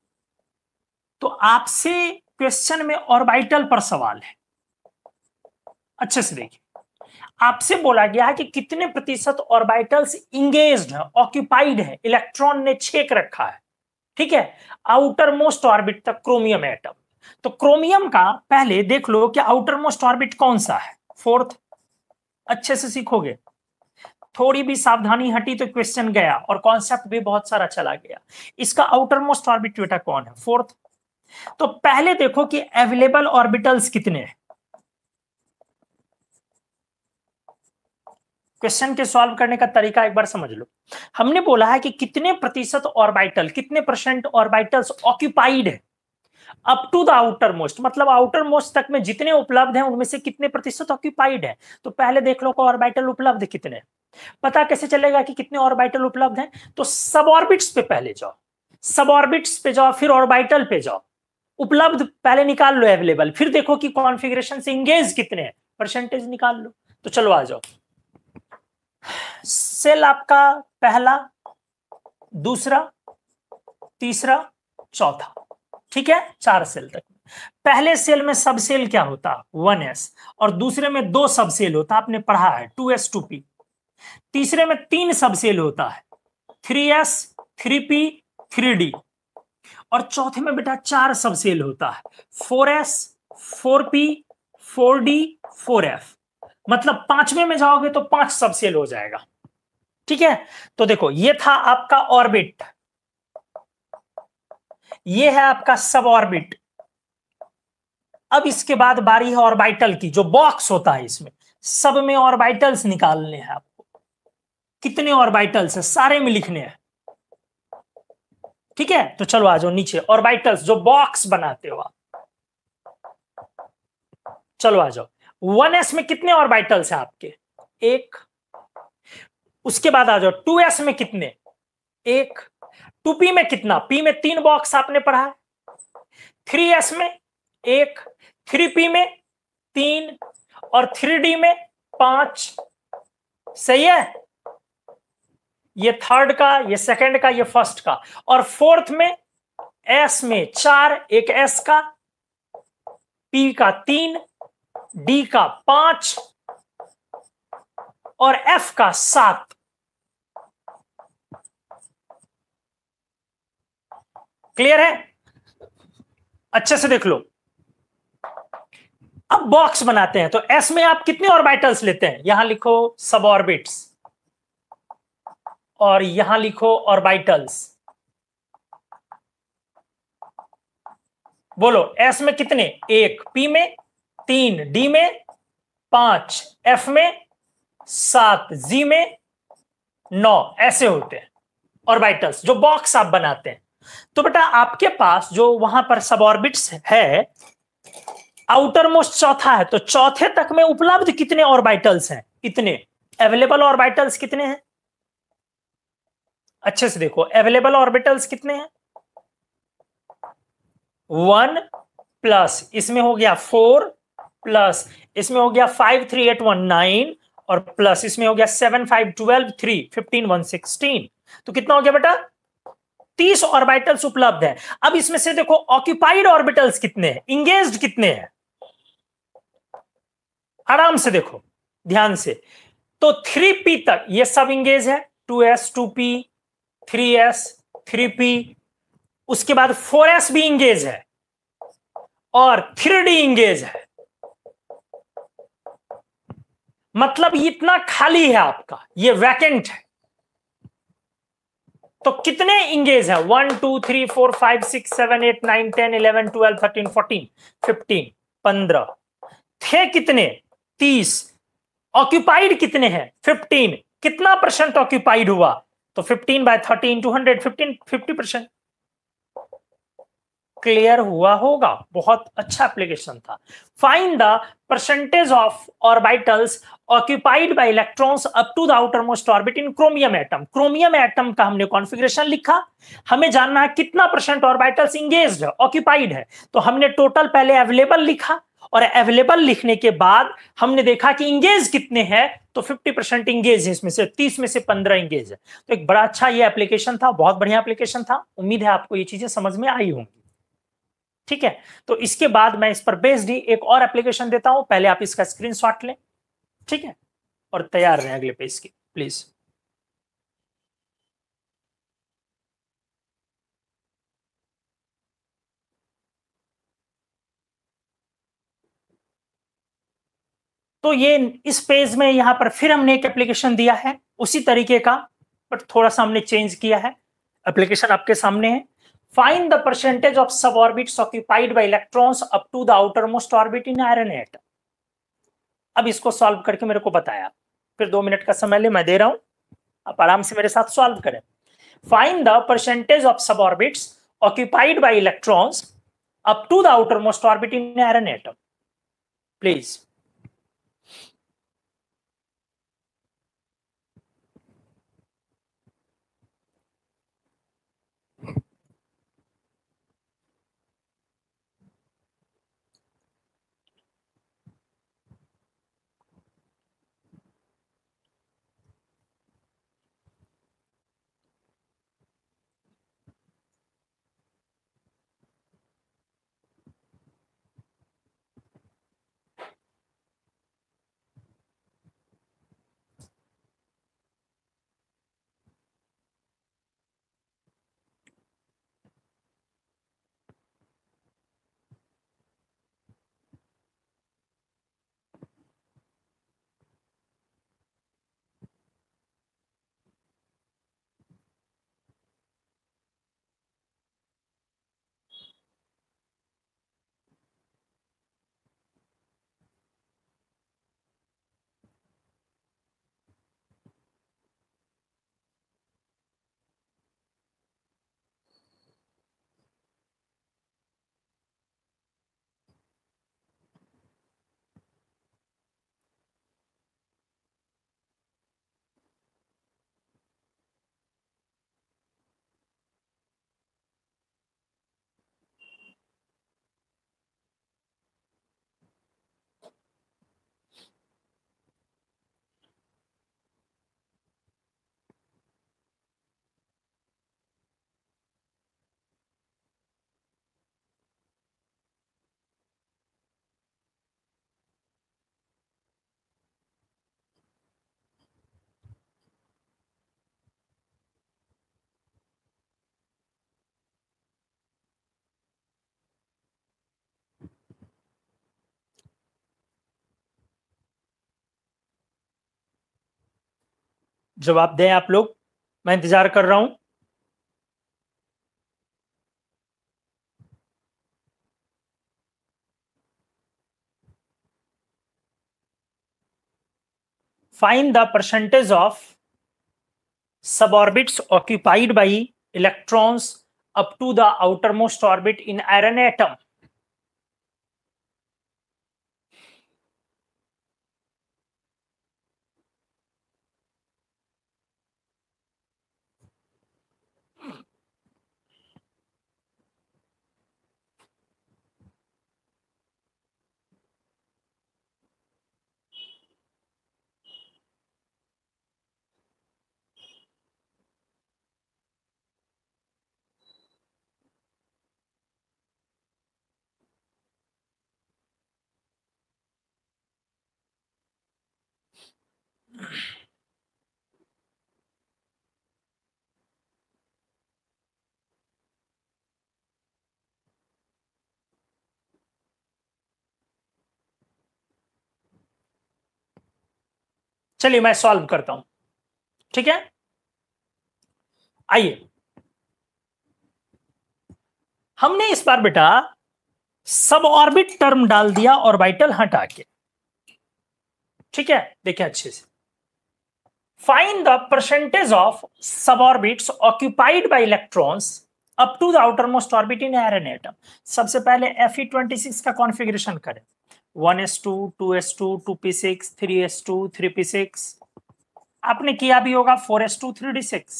तो आपसे क्वेश्चन में ऑर्बिटल पर सवाल है अच्छे से देखिए आपसे बोला गया है कि कितने प्रतिशत ऑर्बिटल्स इंगेज है ऑक्यूपाइड है इलेक्ट्रॉन ने छेक रखा है ठीक है आउटर मोस्ट ऑर्बिट तक क्रोमियम एटम तो क्रोमियम का पहले देख लो कि आउटर मोस्ट ऑर्बिट कौन सा है फोर्थ अच्छे से सीखोगे थोड़ी भी सावधानी हटी तो क्वेश्चन गया और कॉन्सेप्ट भी बहुत सारा चला गया इसका आउटर मोस्ट ऑर्बिट बेटा कौन है फोर्थ तो पहले देखो कि अवेलेबल ऑर्बिटल्स कितने हैं क्वेश्चन के सॉल्व करने का तरीका एक बार समझ लो हमने बोला है कि कितने प्रतिशत ऑर्बिटल कितने परसेंट ऑर्बिटल्स ऑक्यूपाइड है up to the outermost मतलब आउटर मोस्ट तक में जितने उपलब्ध हैं उनमें से कितने प्रतिशत ऑक्यूपाइड है तो पहले देख लो ऑर्बिटल उपलब्ध कितने पता कैसे चलेगा कि कितने ऑर्बिटल उपलब्ध हैं तो सब ऑर्बिट्स पे पहले जाओ सब ऑर्बिट्स पे जाओ फिर ऑर्बिटल पे जाओ उपलब्ध पहले निकाल लो अवेलेबल फिर देखो कि कॉन्फिगरेशन से इंगेज कितने हैं परसेंटेज निकाल लो तो चलो आ जाओ सेल आपका पहला दूसरा तीसरा चौथा ठीक है चार सेल तक पहले सेल में सब सेल क्या होता वन एस और दूसरे में दो सब सेल होता आपने पढ़ा है टू एस टू पी तीसरे में तीन सब सेल होता है three S three P three D और चौथे में बेटा चार सब सेल होता है four S four P four D four F मतलब पांचवे में जाओगे तो पांच सबसेल हो जाएगा ठीक है तो देखो ये था आपका ऑर्बिट ये है आपका सब ऑर्बिट अब इसके बाद बारी है ऑर्बिटल की जो बॉक्स होता है इसमें सब में ऑर्बिटल्स निकालने हैं आपको कितने ऑर्बिटल्स है सारे में लिखने हैं ठीक है तो चलो आ जाओ नीचे ऑर्बिटल्स जो बॉक्स बनाते हो आप चलो आ जाओ वन एस में कितने ऑर्बिटल्स है आपके एक उसके बाद आ जाओ टू एस में कितने एक टू पी में कितना पी में तीन बॉक्स आपने पढ़ा है थ्री एस में एक थ्री पी में तीन और थ्री डी में पांच सही है ये थर्ड का ये सेकंड का ये फर्स्ट का और फोर्थ में एस में चार एक एस का पी का तीन डी का पांच और एफ का सात क्लियर है अच्छे से देख लो अब बॉक्स बनाते हैं तो एस में आप कितने ऑर्बिटल्स लेते हैं यहां लिखो सब ऑर्बिट्स और यहां लिखो ऑर्बिटल्स बोलो एस में कितने एक पी में तीन डी में पांच एफ में सात जी में नौ ऐसे होते हैं ऑर्बिटल्स जो बॉक्स आप बनाते हैं तो बेटा आपके पास जो वहां पर सब ऑर्बिट्स है आउटर मोस्ट चौथा है तो चौथे तक में उपलब्ध कितने ऑर्बिटल्स हैं इतने अवेलेबल ऑर्बिटल्स कितने हैं अच्छे से देखो अवेलेबल ऑर्बिटल्स कितने हैं वन प्लस इसमें हो गया फोर प्लस इसमें हो गया five three eight one nine और प्लस इसमें हो गया seven five twelve three fifteen one sixteen तो कितना हो गया बेटा तीस ऑर्बिटल्स उपलब्ध है अब इसमें से देखो ऑक्यूपाइड ऑर्बिटल्स कितने हैं इंगेज कितने हैं आराम से देखो ध्यान से तो थ्री पी तक ये सब इंगेज है two S two P three S three P उसके बाद फोर एस भी इंगेज है और थ्री डी इंगेज है मतलब इतना खाली है आपका ये वैकेंट है तो कितने इंगेज है one two three four five six seven eight nine ten eleven twelve thirteen fourteen fifteen पंद्रह थे कितने तीस ऑक्यूपाइड कितने हैं फिफ्टीन कितना परसेंट ऑक्यूपाइड हुआ तो fifteen by thirteen two hundred fifteen fifty percent clear हुआ होगा बहुत अच्छा एप्लीकेशन था find the percentage of orbitals occupied by electrons up to the outermost orbit in chromium atom chromium atom का हमने कॉन्फ़िगरेशन लिखा हमें जानना है कितना परसेंट ऑर्बिटल्स इंगेज है ऑक्यूपाइड है तो हमने टोटल पहले अवेलेबल लिखा और अवेलेबल लिखने के बाद हमने देखा कि इंगेज कितने हैं तो 50 परसेंट इंगेज है इसमें से 30 में से 15 इंगेज है तो एक बड़ा अच्छा ये एप्लीकेशन था बहुत बढ़िया एप्लीकेशन था उम्मीद है आपको ये चीजें समझ में आई होंगी ठीक है तो इसके बाद मैं इस पर बेस्ड ही एक और एप्लीकेशन देता हूं पहले आप इसका स्क्रीन लें ठीक है और तैयार रहें अगले पेज की प्लीज तो ये इस पेज में यहां पर फिर हमने एक एप्लीकेशन दिया है उसी तरीके का बट थोड़ा सा हमने चेंज किया है एप्लीकेशन आपके सामने है Find the percentage of suborbits occupied by electrons up to the outermost orbit in iron atom. अब इसको सॉल्व करके मेरे को बताया फिर दो मिनट का समय ले मैं दे रहा हूं आप आराम से मेरे साथ सॉल्व करें find the percentage of sub orbits occupied by electrons up to the outermost orbit in iron atom please जवाब दें आप लोग मैं इंतजार कर रहा हूं find the percentage of sub orbits occupied by electrons up to the outermost orbit in iron atom चलिए मैं सॉल्व करता हूं ठीक है आइए हमने इस बार बेटा सब ऑर्बिट टर्म डाल दिया ऑर्बिटल हटा के ठीक है देखिए अच्छे से find the percentage of sub orbit occupied by electron up to the outermost orbit in uh an atom सबसे पहले एफ ई ट्वेंटी सिक्स का कॉन्फिग्रेशन करें one S two two S two two P six three S two three P six आपने किया भी होगा four S two three d six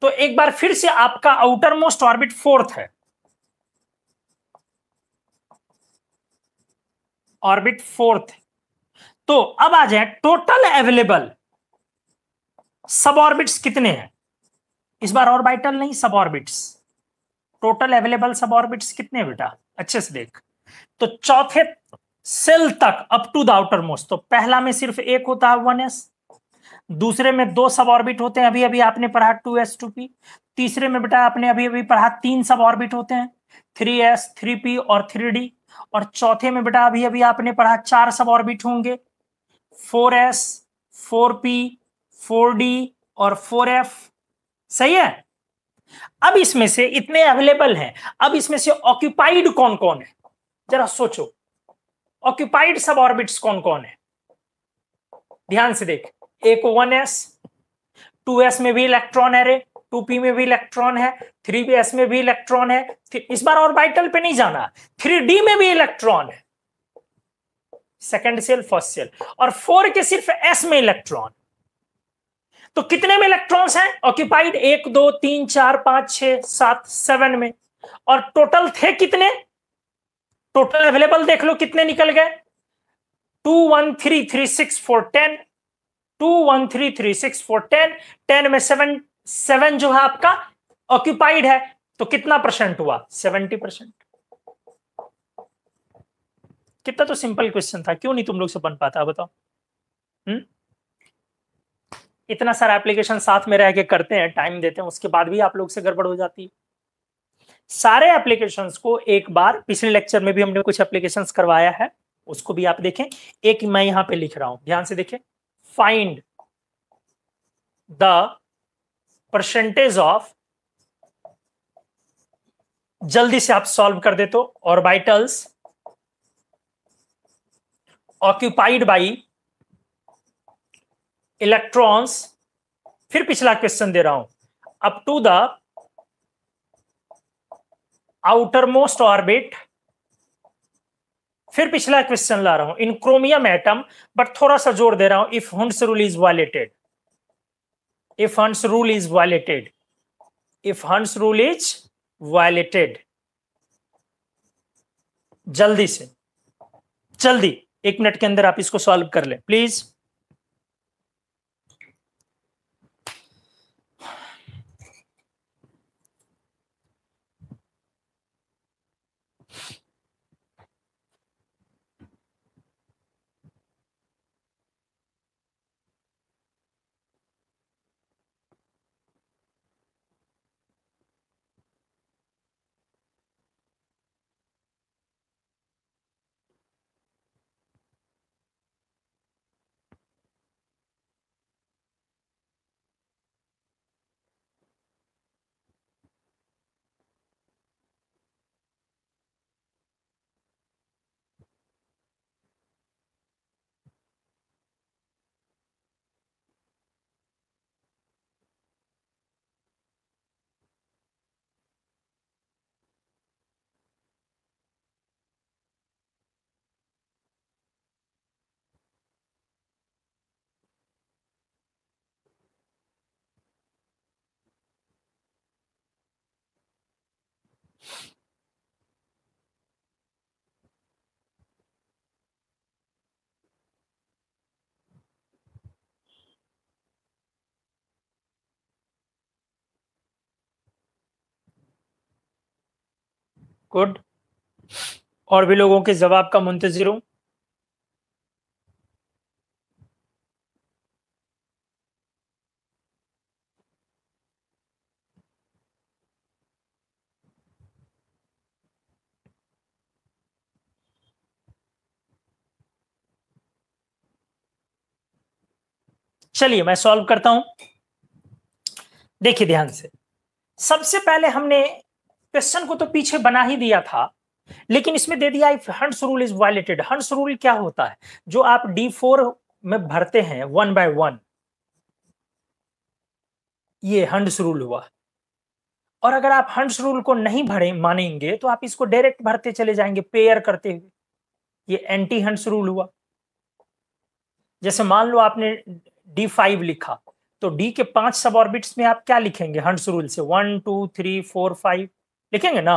तो एक बार फिर से आपका आउटर मोस्ट ऑर्बिट फोर्थ है ऑर्बिट फोर्थ तो अब आ जाए टोटल अवेलेबल सब ऑर्बिट्स कितने हैं इस बार ऑर्बिटल नहीं sub orbits total available sub orbits कितने बेटा अच्छे से देख तो चौथे सेल तक up to the outermost तो पहला में सिर्फ एक होता है वन एस दूसरे में दो सब ऑर्बिट होते हैं अभी अभी आपने पढ़ा टू एस टू पी तीसरे में बेटा आपने अभी अभी पढ़ा तीन सब ऑर्बिट होते हैं थ्री एस थ्री पी और थ्री डी और चौथे में बेटा अभी अभी आपने पढ़ा चार सब ऑर्बिट होंगे four S four P four d और फोर एफ सही है अब इसमें से इतने अवेलेबल हैं अब इसमें से ऑक्यूपाइड कौन कौन है जरा सोचो ऑक्यूपाइड सब ऑर्बिट्स कौन कौन है ध्यान से देख ए को वन एस टू एस में भी इलेक्ट्रॉन है रे टू पी में भी इलेक्ट्रॉन है थ्री एस में भी इलेक्ट्रॉन है इस बार ऑर्बिटल पे नहीं जाना थ्री डी में भी इलेक्ट्रॉन है सेकेंड सेल फर्स्ट सेल और फोर के सिर्फ एस में इलेक्ट्रॉन तो कितने में इलेक्ट्रॉन्स हैं ऑक्यूपाइड एक दो तीन चार पांच छह सात सेवन में और टोटल थे कितने टोटल अवेलेबल देख लो कितने निकल गए two one three three six four ten two one three three six four ten ten में सेवन सेवन जो है आपका ऑक्यूपाइड है तो कितना परसेंट हुआ सेवेंटी परसेंट कितना तो सिंपल क्वेश्चन था क्यों नहीं तुम लोग से बन पाता बताओ हम्म इतना सारा एप्लीकेशन साथ में रह के करते हैं टाइम देते हैं उसके बाद भी आप लोग से गड़बड़ हो जाती है सारे एप्लीकेशन को एक बार पिछले लेक्चर में भी हमने कुछ एप्लीकेशन करवाया है उसको भी आप देखें एक मैं यहां पे लिख रहा हूं ध्यान से देखें फाइंड द परसेंटेज ऑफ जल्दी से आप सॉल्व कर देते हो ऑर्बिटल्स ऑक्यूपाइड बाई इलेक्ट्रॉन्स फिर पिछला क्वेश्चन दे रहा हूं up to the outermost orbit फिर पिछला क्वेश्चन ला रहा हूं इन क्रोमियम एटम बट थोड़ा सा जोर दे रहा हूं if Hund's rule is violated if Hund's rule is violated if Hund's rule is violated जल्दी से जल्दी एक मिनट के अंदर आप इसको सॉल्व कर लें प्लीज़ गुड और भी लोगों के जवाब का मुंतजर हूं चलिए मैं सॉल्व करता हूं देखिए ध्यान से सबसे पहले हमने क्वेश्चन को तो पीछे बना ही दिया था लेकिन इसमें दे दिया if Hund's rule is violated Hund's rule क्या होता है जो आप डी फोर में भरते हैं वन बाय वन ये हंड्स रूल हुआ और अगर आप हंड्स रूल को नहीं भरे मानेंगे तो आप इसको डायरेक्ट भरते चले जाएंगे पेयर करते हुए ये एंटी हंड्स रूल हुआ जैसे मान लो आपने डी फाइव लिखा तो डी के पांच सब ऑर्बिट्स में आप क्या लिखेंगे हंड्स रूल से one two three four five लिखेंगे ना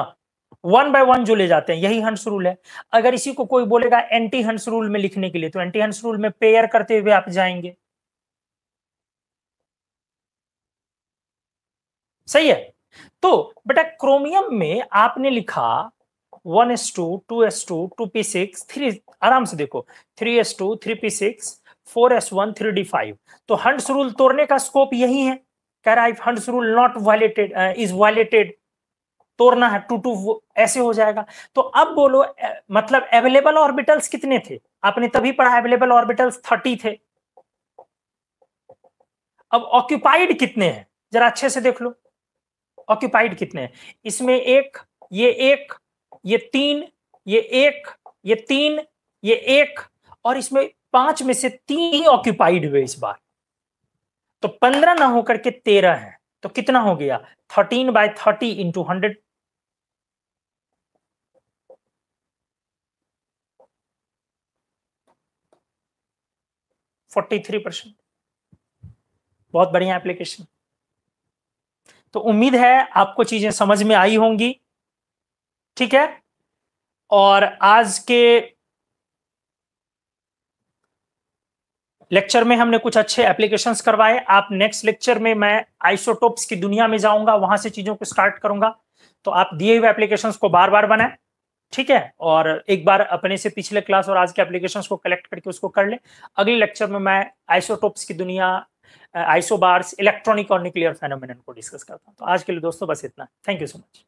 वन बाय वन जो ले जाते हैं यही हंस रूल है अगर इसी को कोई बोलेगा एंटी हंस रूल में लिखने के लिए तो एंटी हंस रूल में पेयर करते हुए आप जाएंगे सही है तो बेटा क्रोमियम में आपने लिखा one S two two S two two P six three आराम से देखो three S two three P six four s one three d five तो हंड्स रूल तोड़ने का स्कोप यही है कह रहा है Hund's rule not violated is violated तोड़ना है टू टू ऐसे हो जाएगा तो अब बोलो मतलब अवेलेबल ऑर्बिटल्स कितने थे आपने तभी पढ़ा अवेलेबल ऑर्बिटल्स थर्टी थे अब ऑक्यूपाइड कितने हैं जरा अच्छे से देख लो ऑक्यूपाइड कितने हैं इसमें एक ये एक ये तीन ये एक ये तीन ये एक और इसमें पांच में से तीन ही ऑक्यूपाइड हुए इस बार तो पंद्रह ना होकर के तेरह है तो कितना हो गया thirteen by thirty into hundred three percent बहुत बढ़िया एप्लीकेशन तो उम्मीद है आपको चीजें समझ में आई होंगी ठीक है और आज के लेक्चर में हमने कुछ अच्छे एप्लीकेशंस करवाए आप नेक्स्ट लेक्चर में मैं आइसोटोप्स की दुनिया में जाऊंगा वहां से चीजों को स्टार्ट करूंगा तो आप दिए हुए एप्लीकेशंस को बार बार बनाएं ठीक है और एक बार अपने से पिछले क्लास और आज के एप्लीकेशन को कलेक्ट करके उसको कर ले अगले लेक्चर में मैं आइसोटोप्स की दुनिया आइसोबार्स इलेक्ट्रॉनिक और न्यूक्लियर फेनोमिनन को डिस्कस करता हूँ तो आज के लिए दोस्तों बस इतना थैंक यू सो मच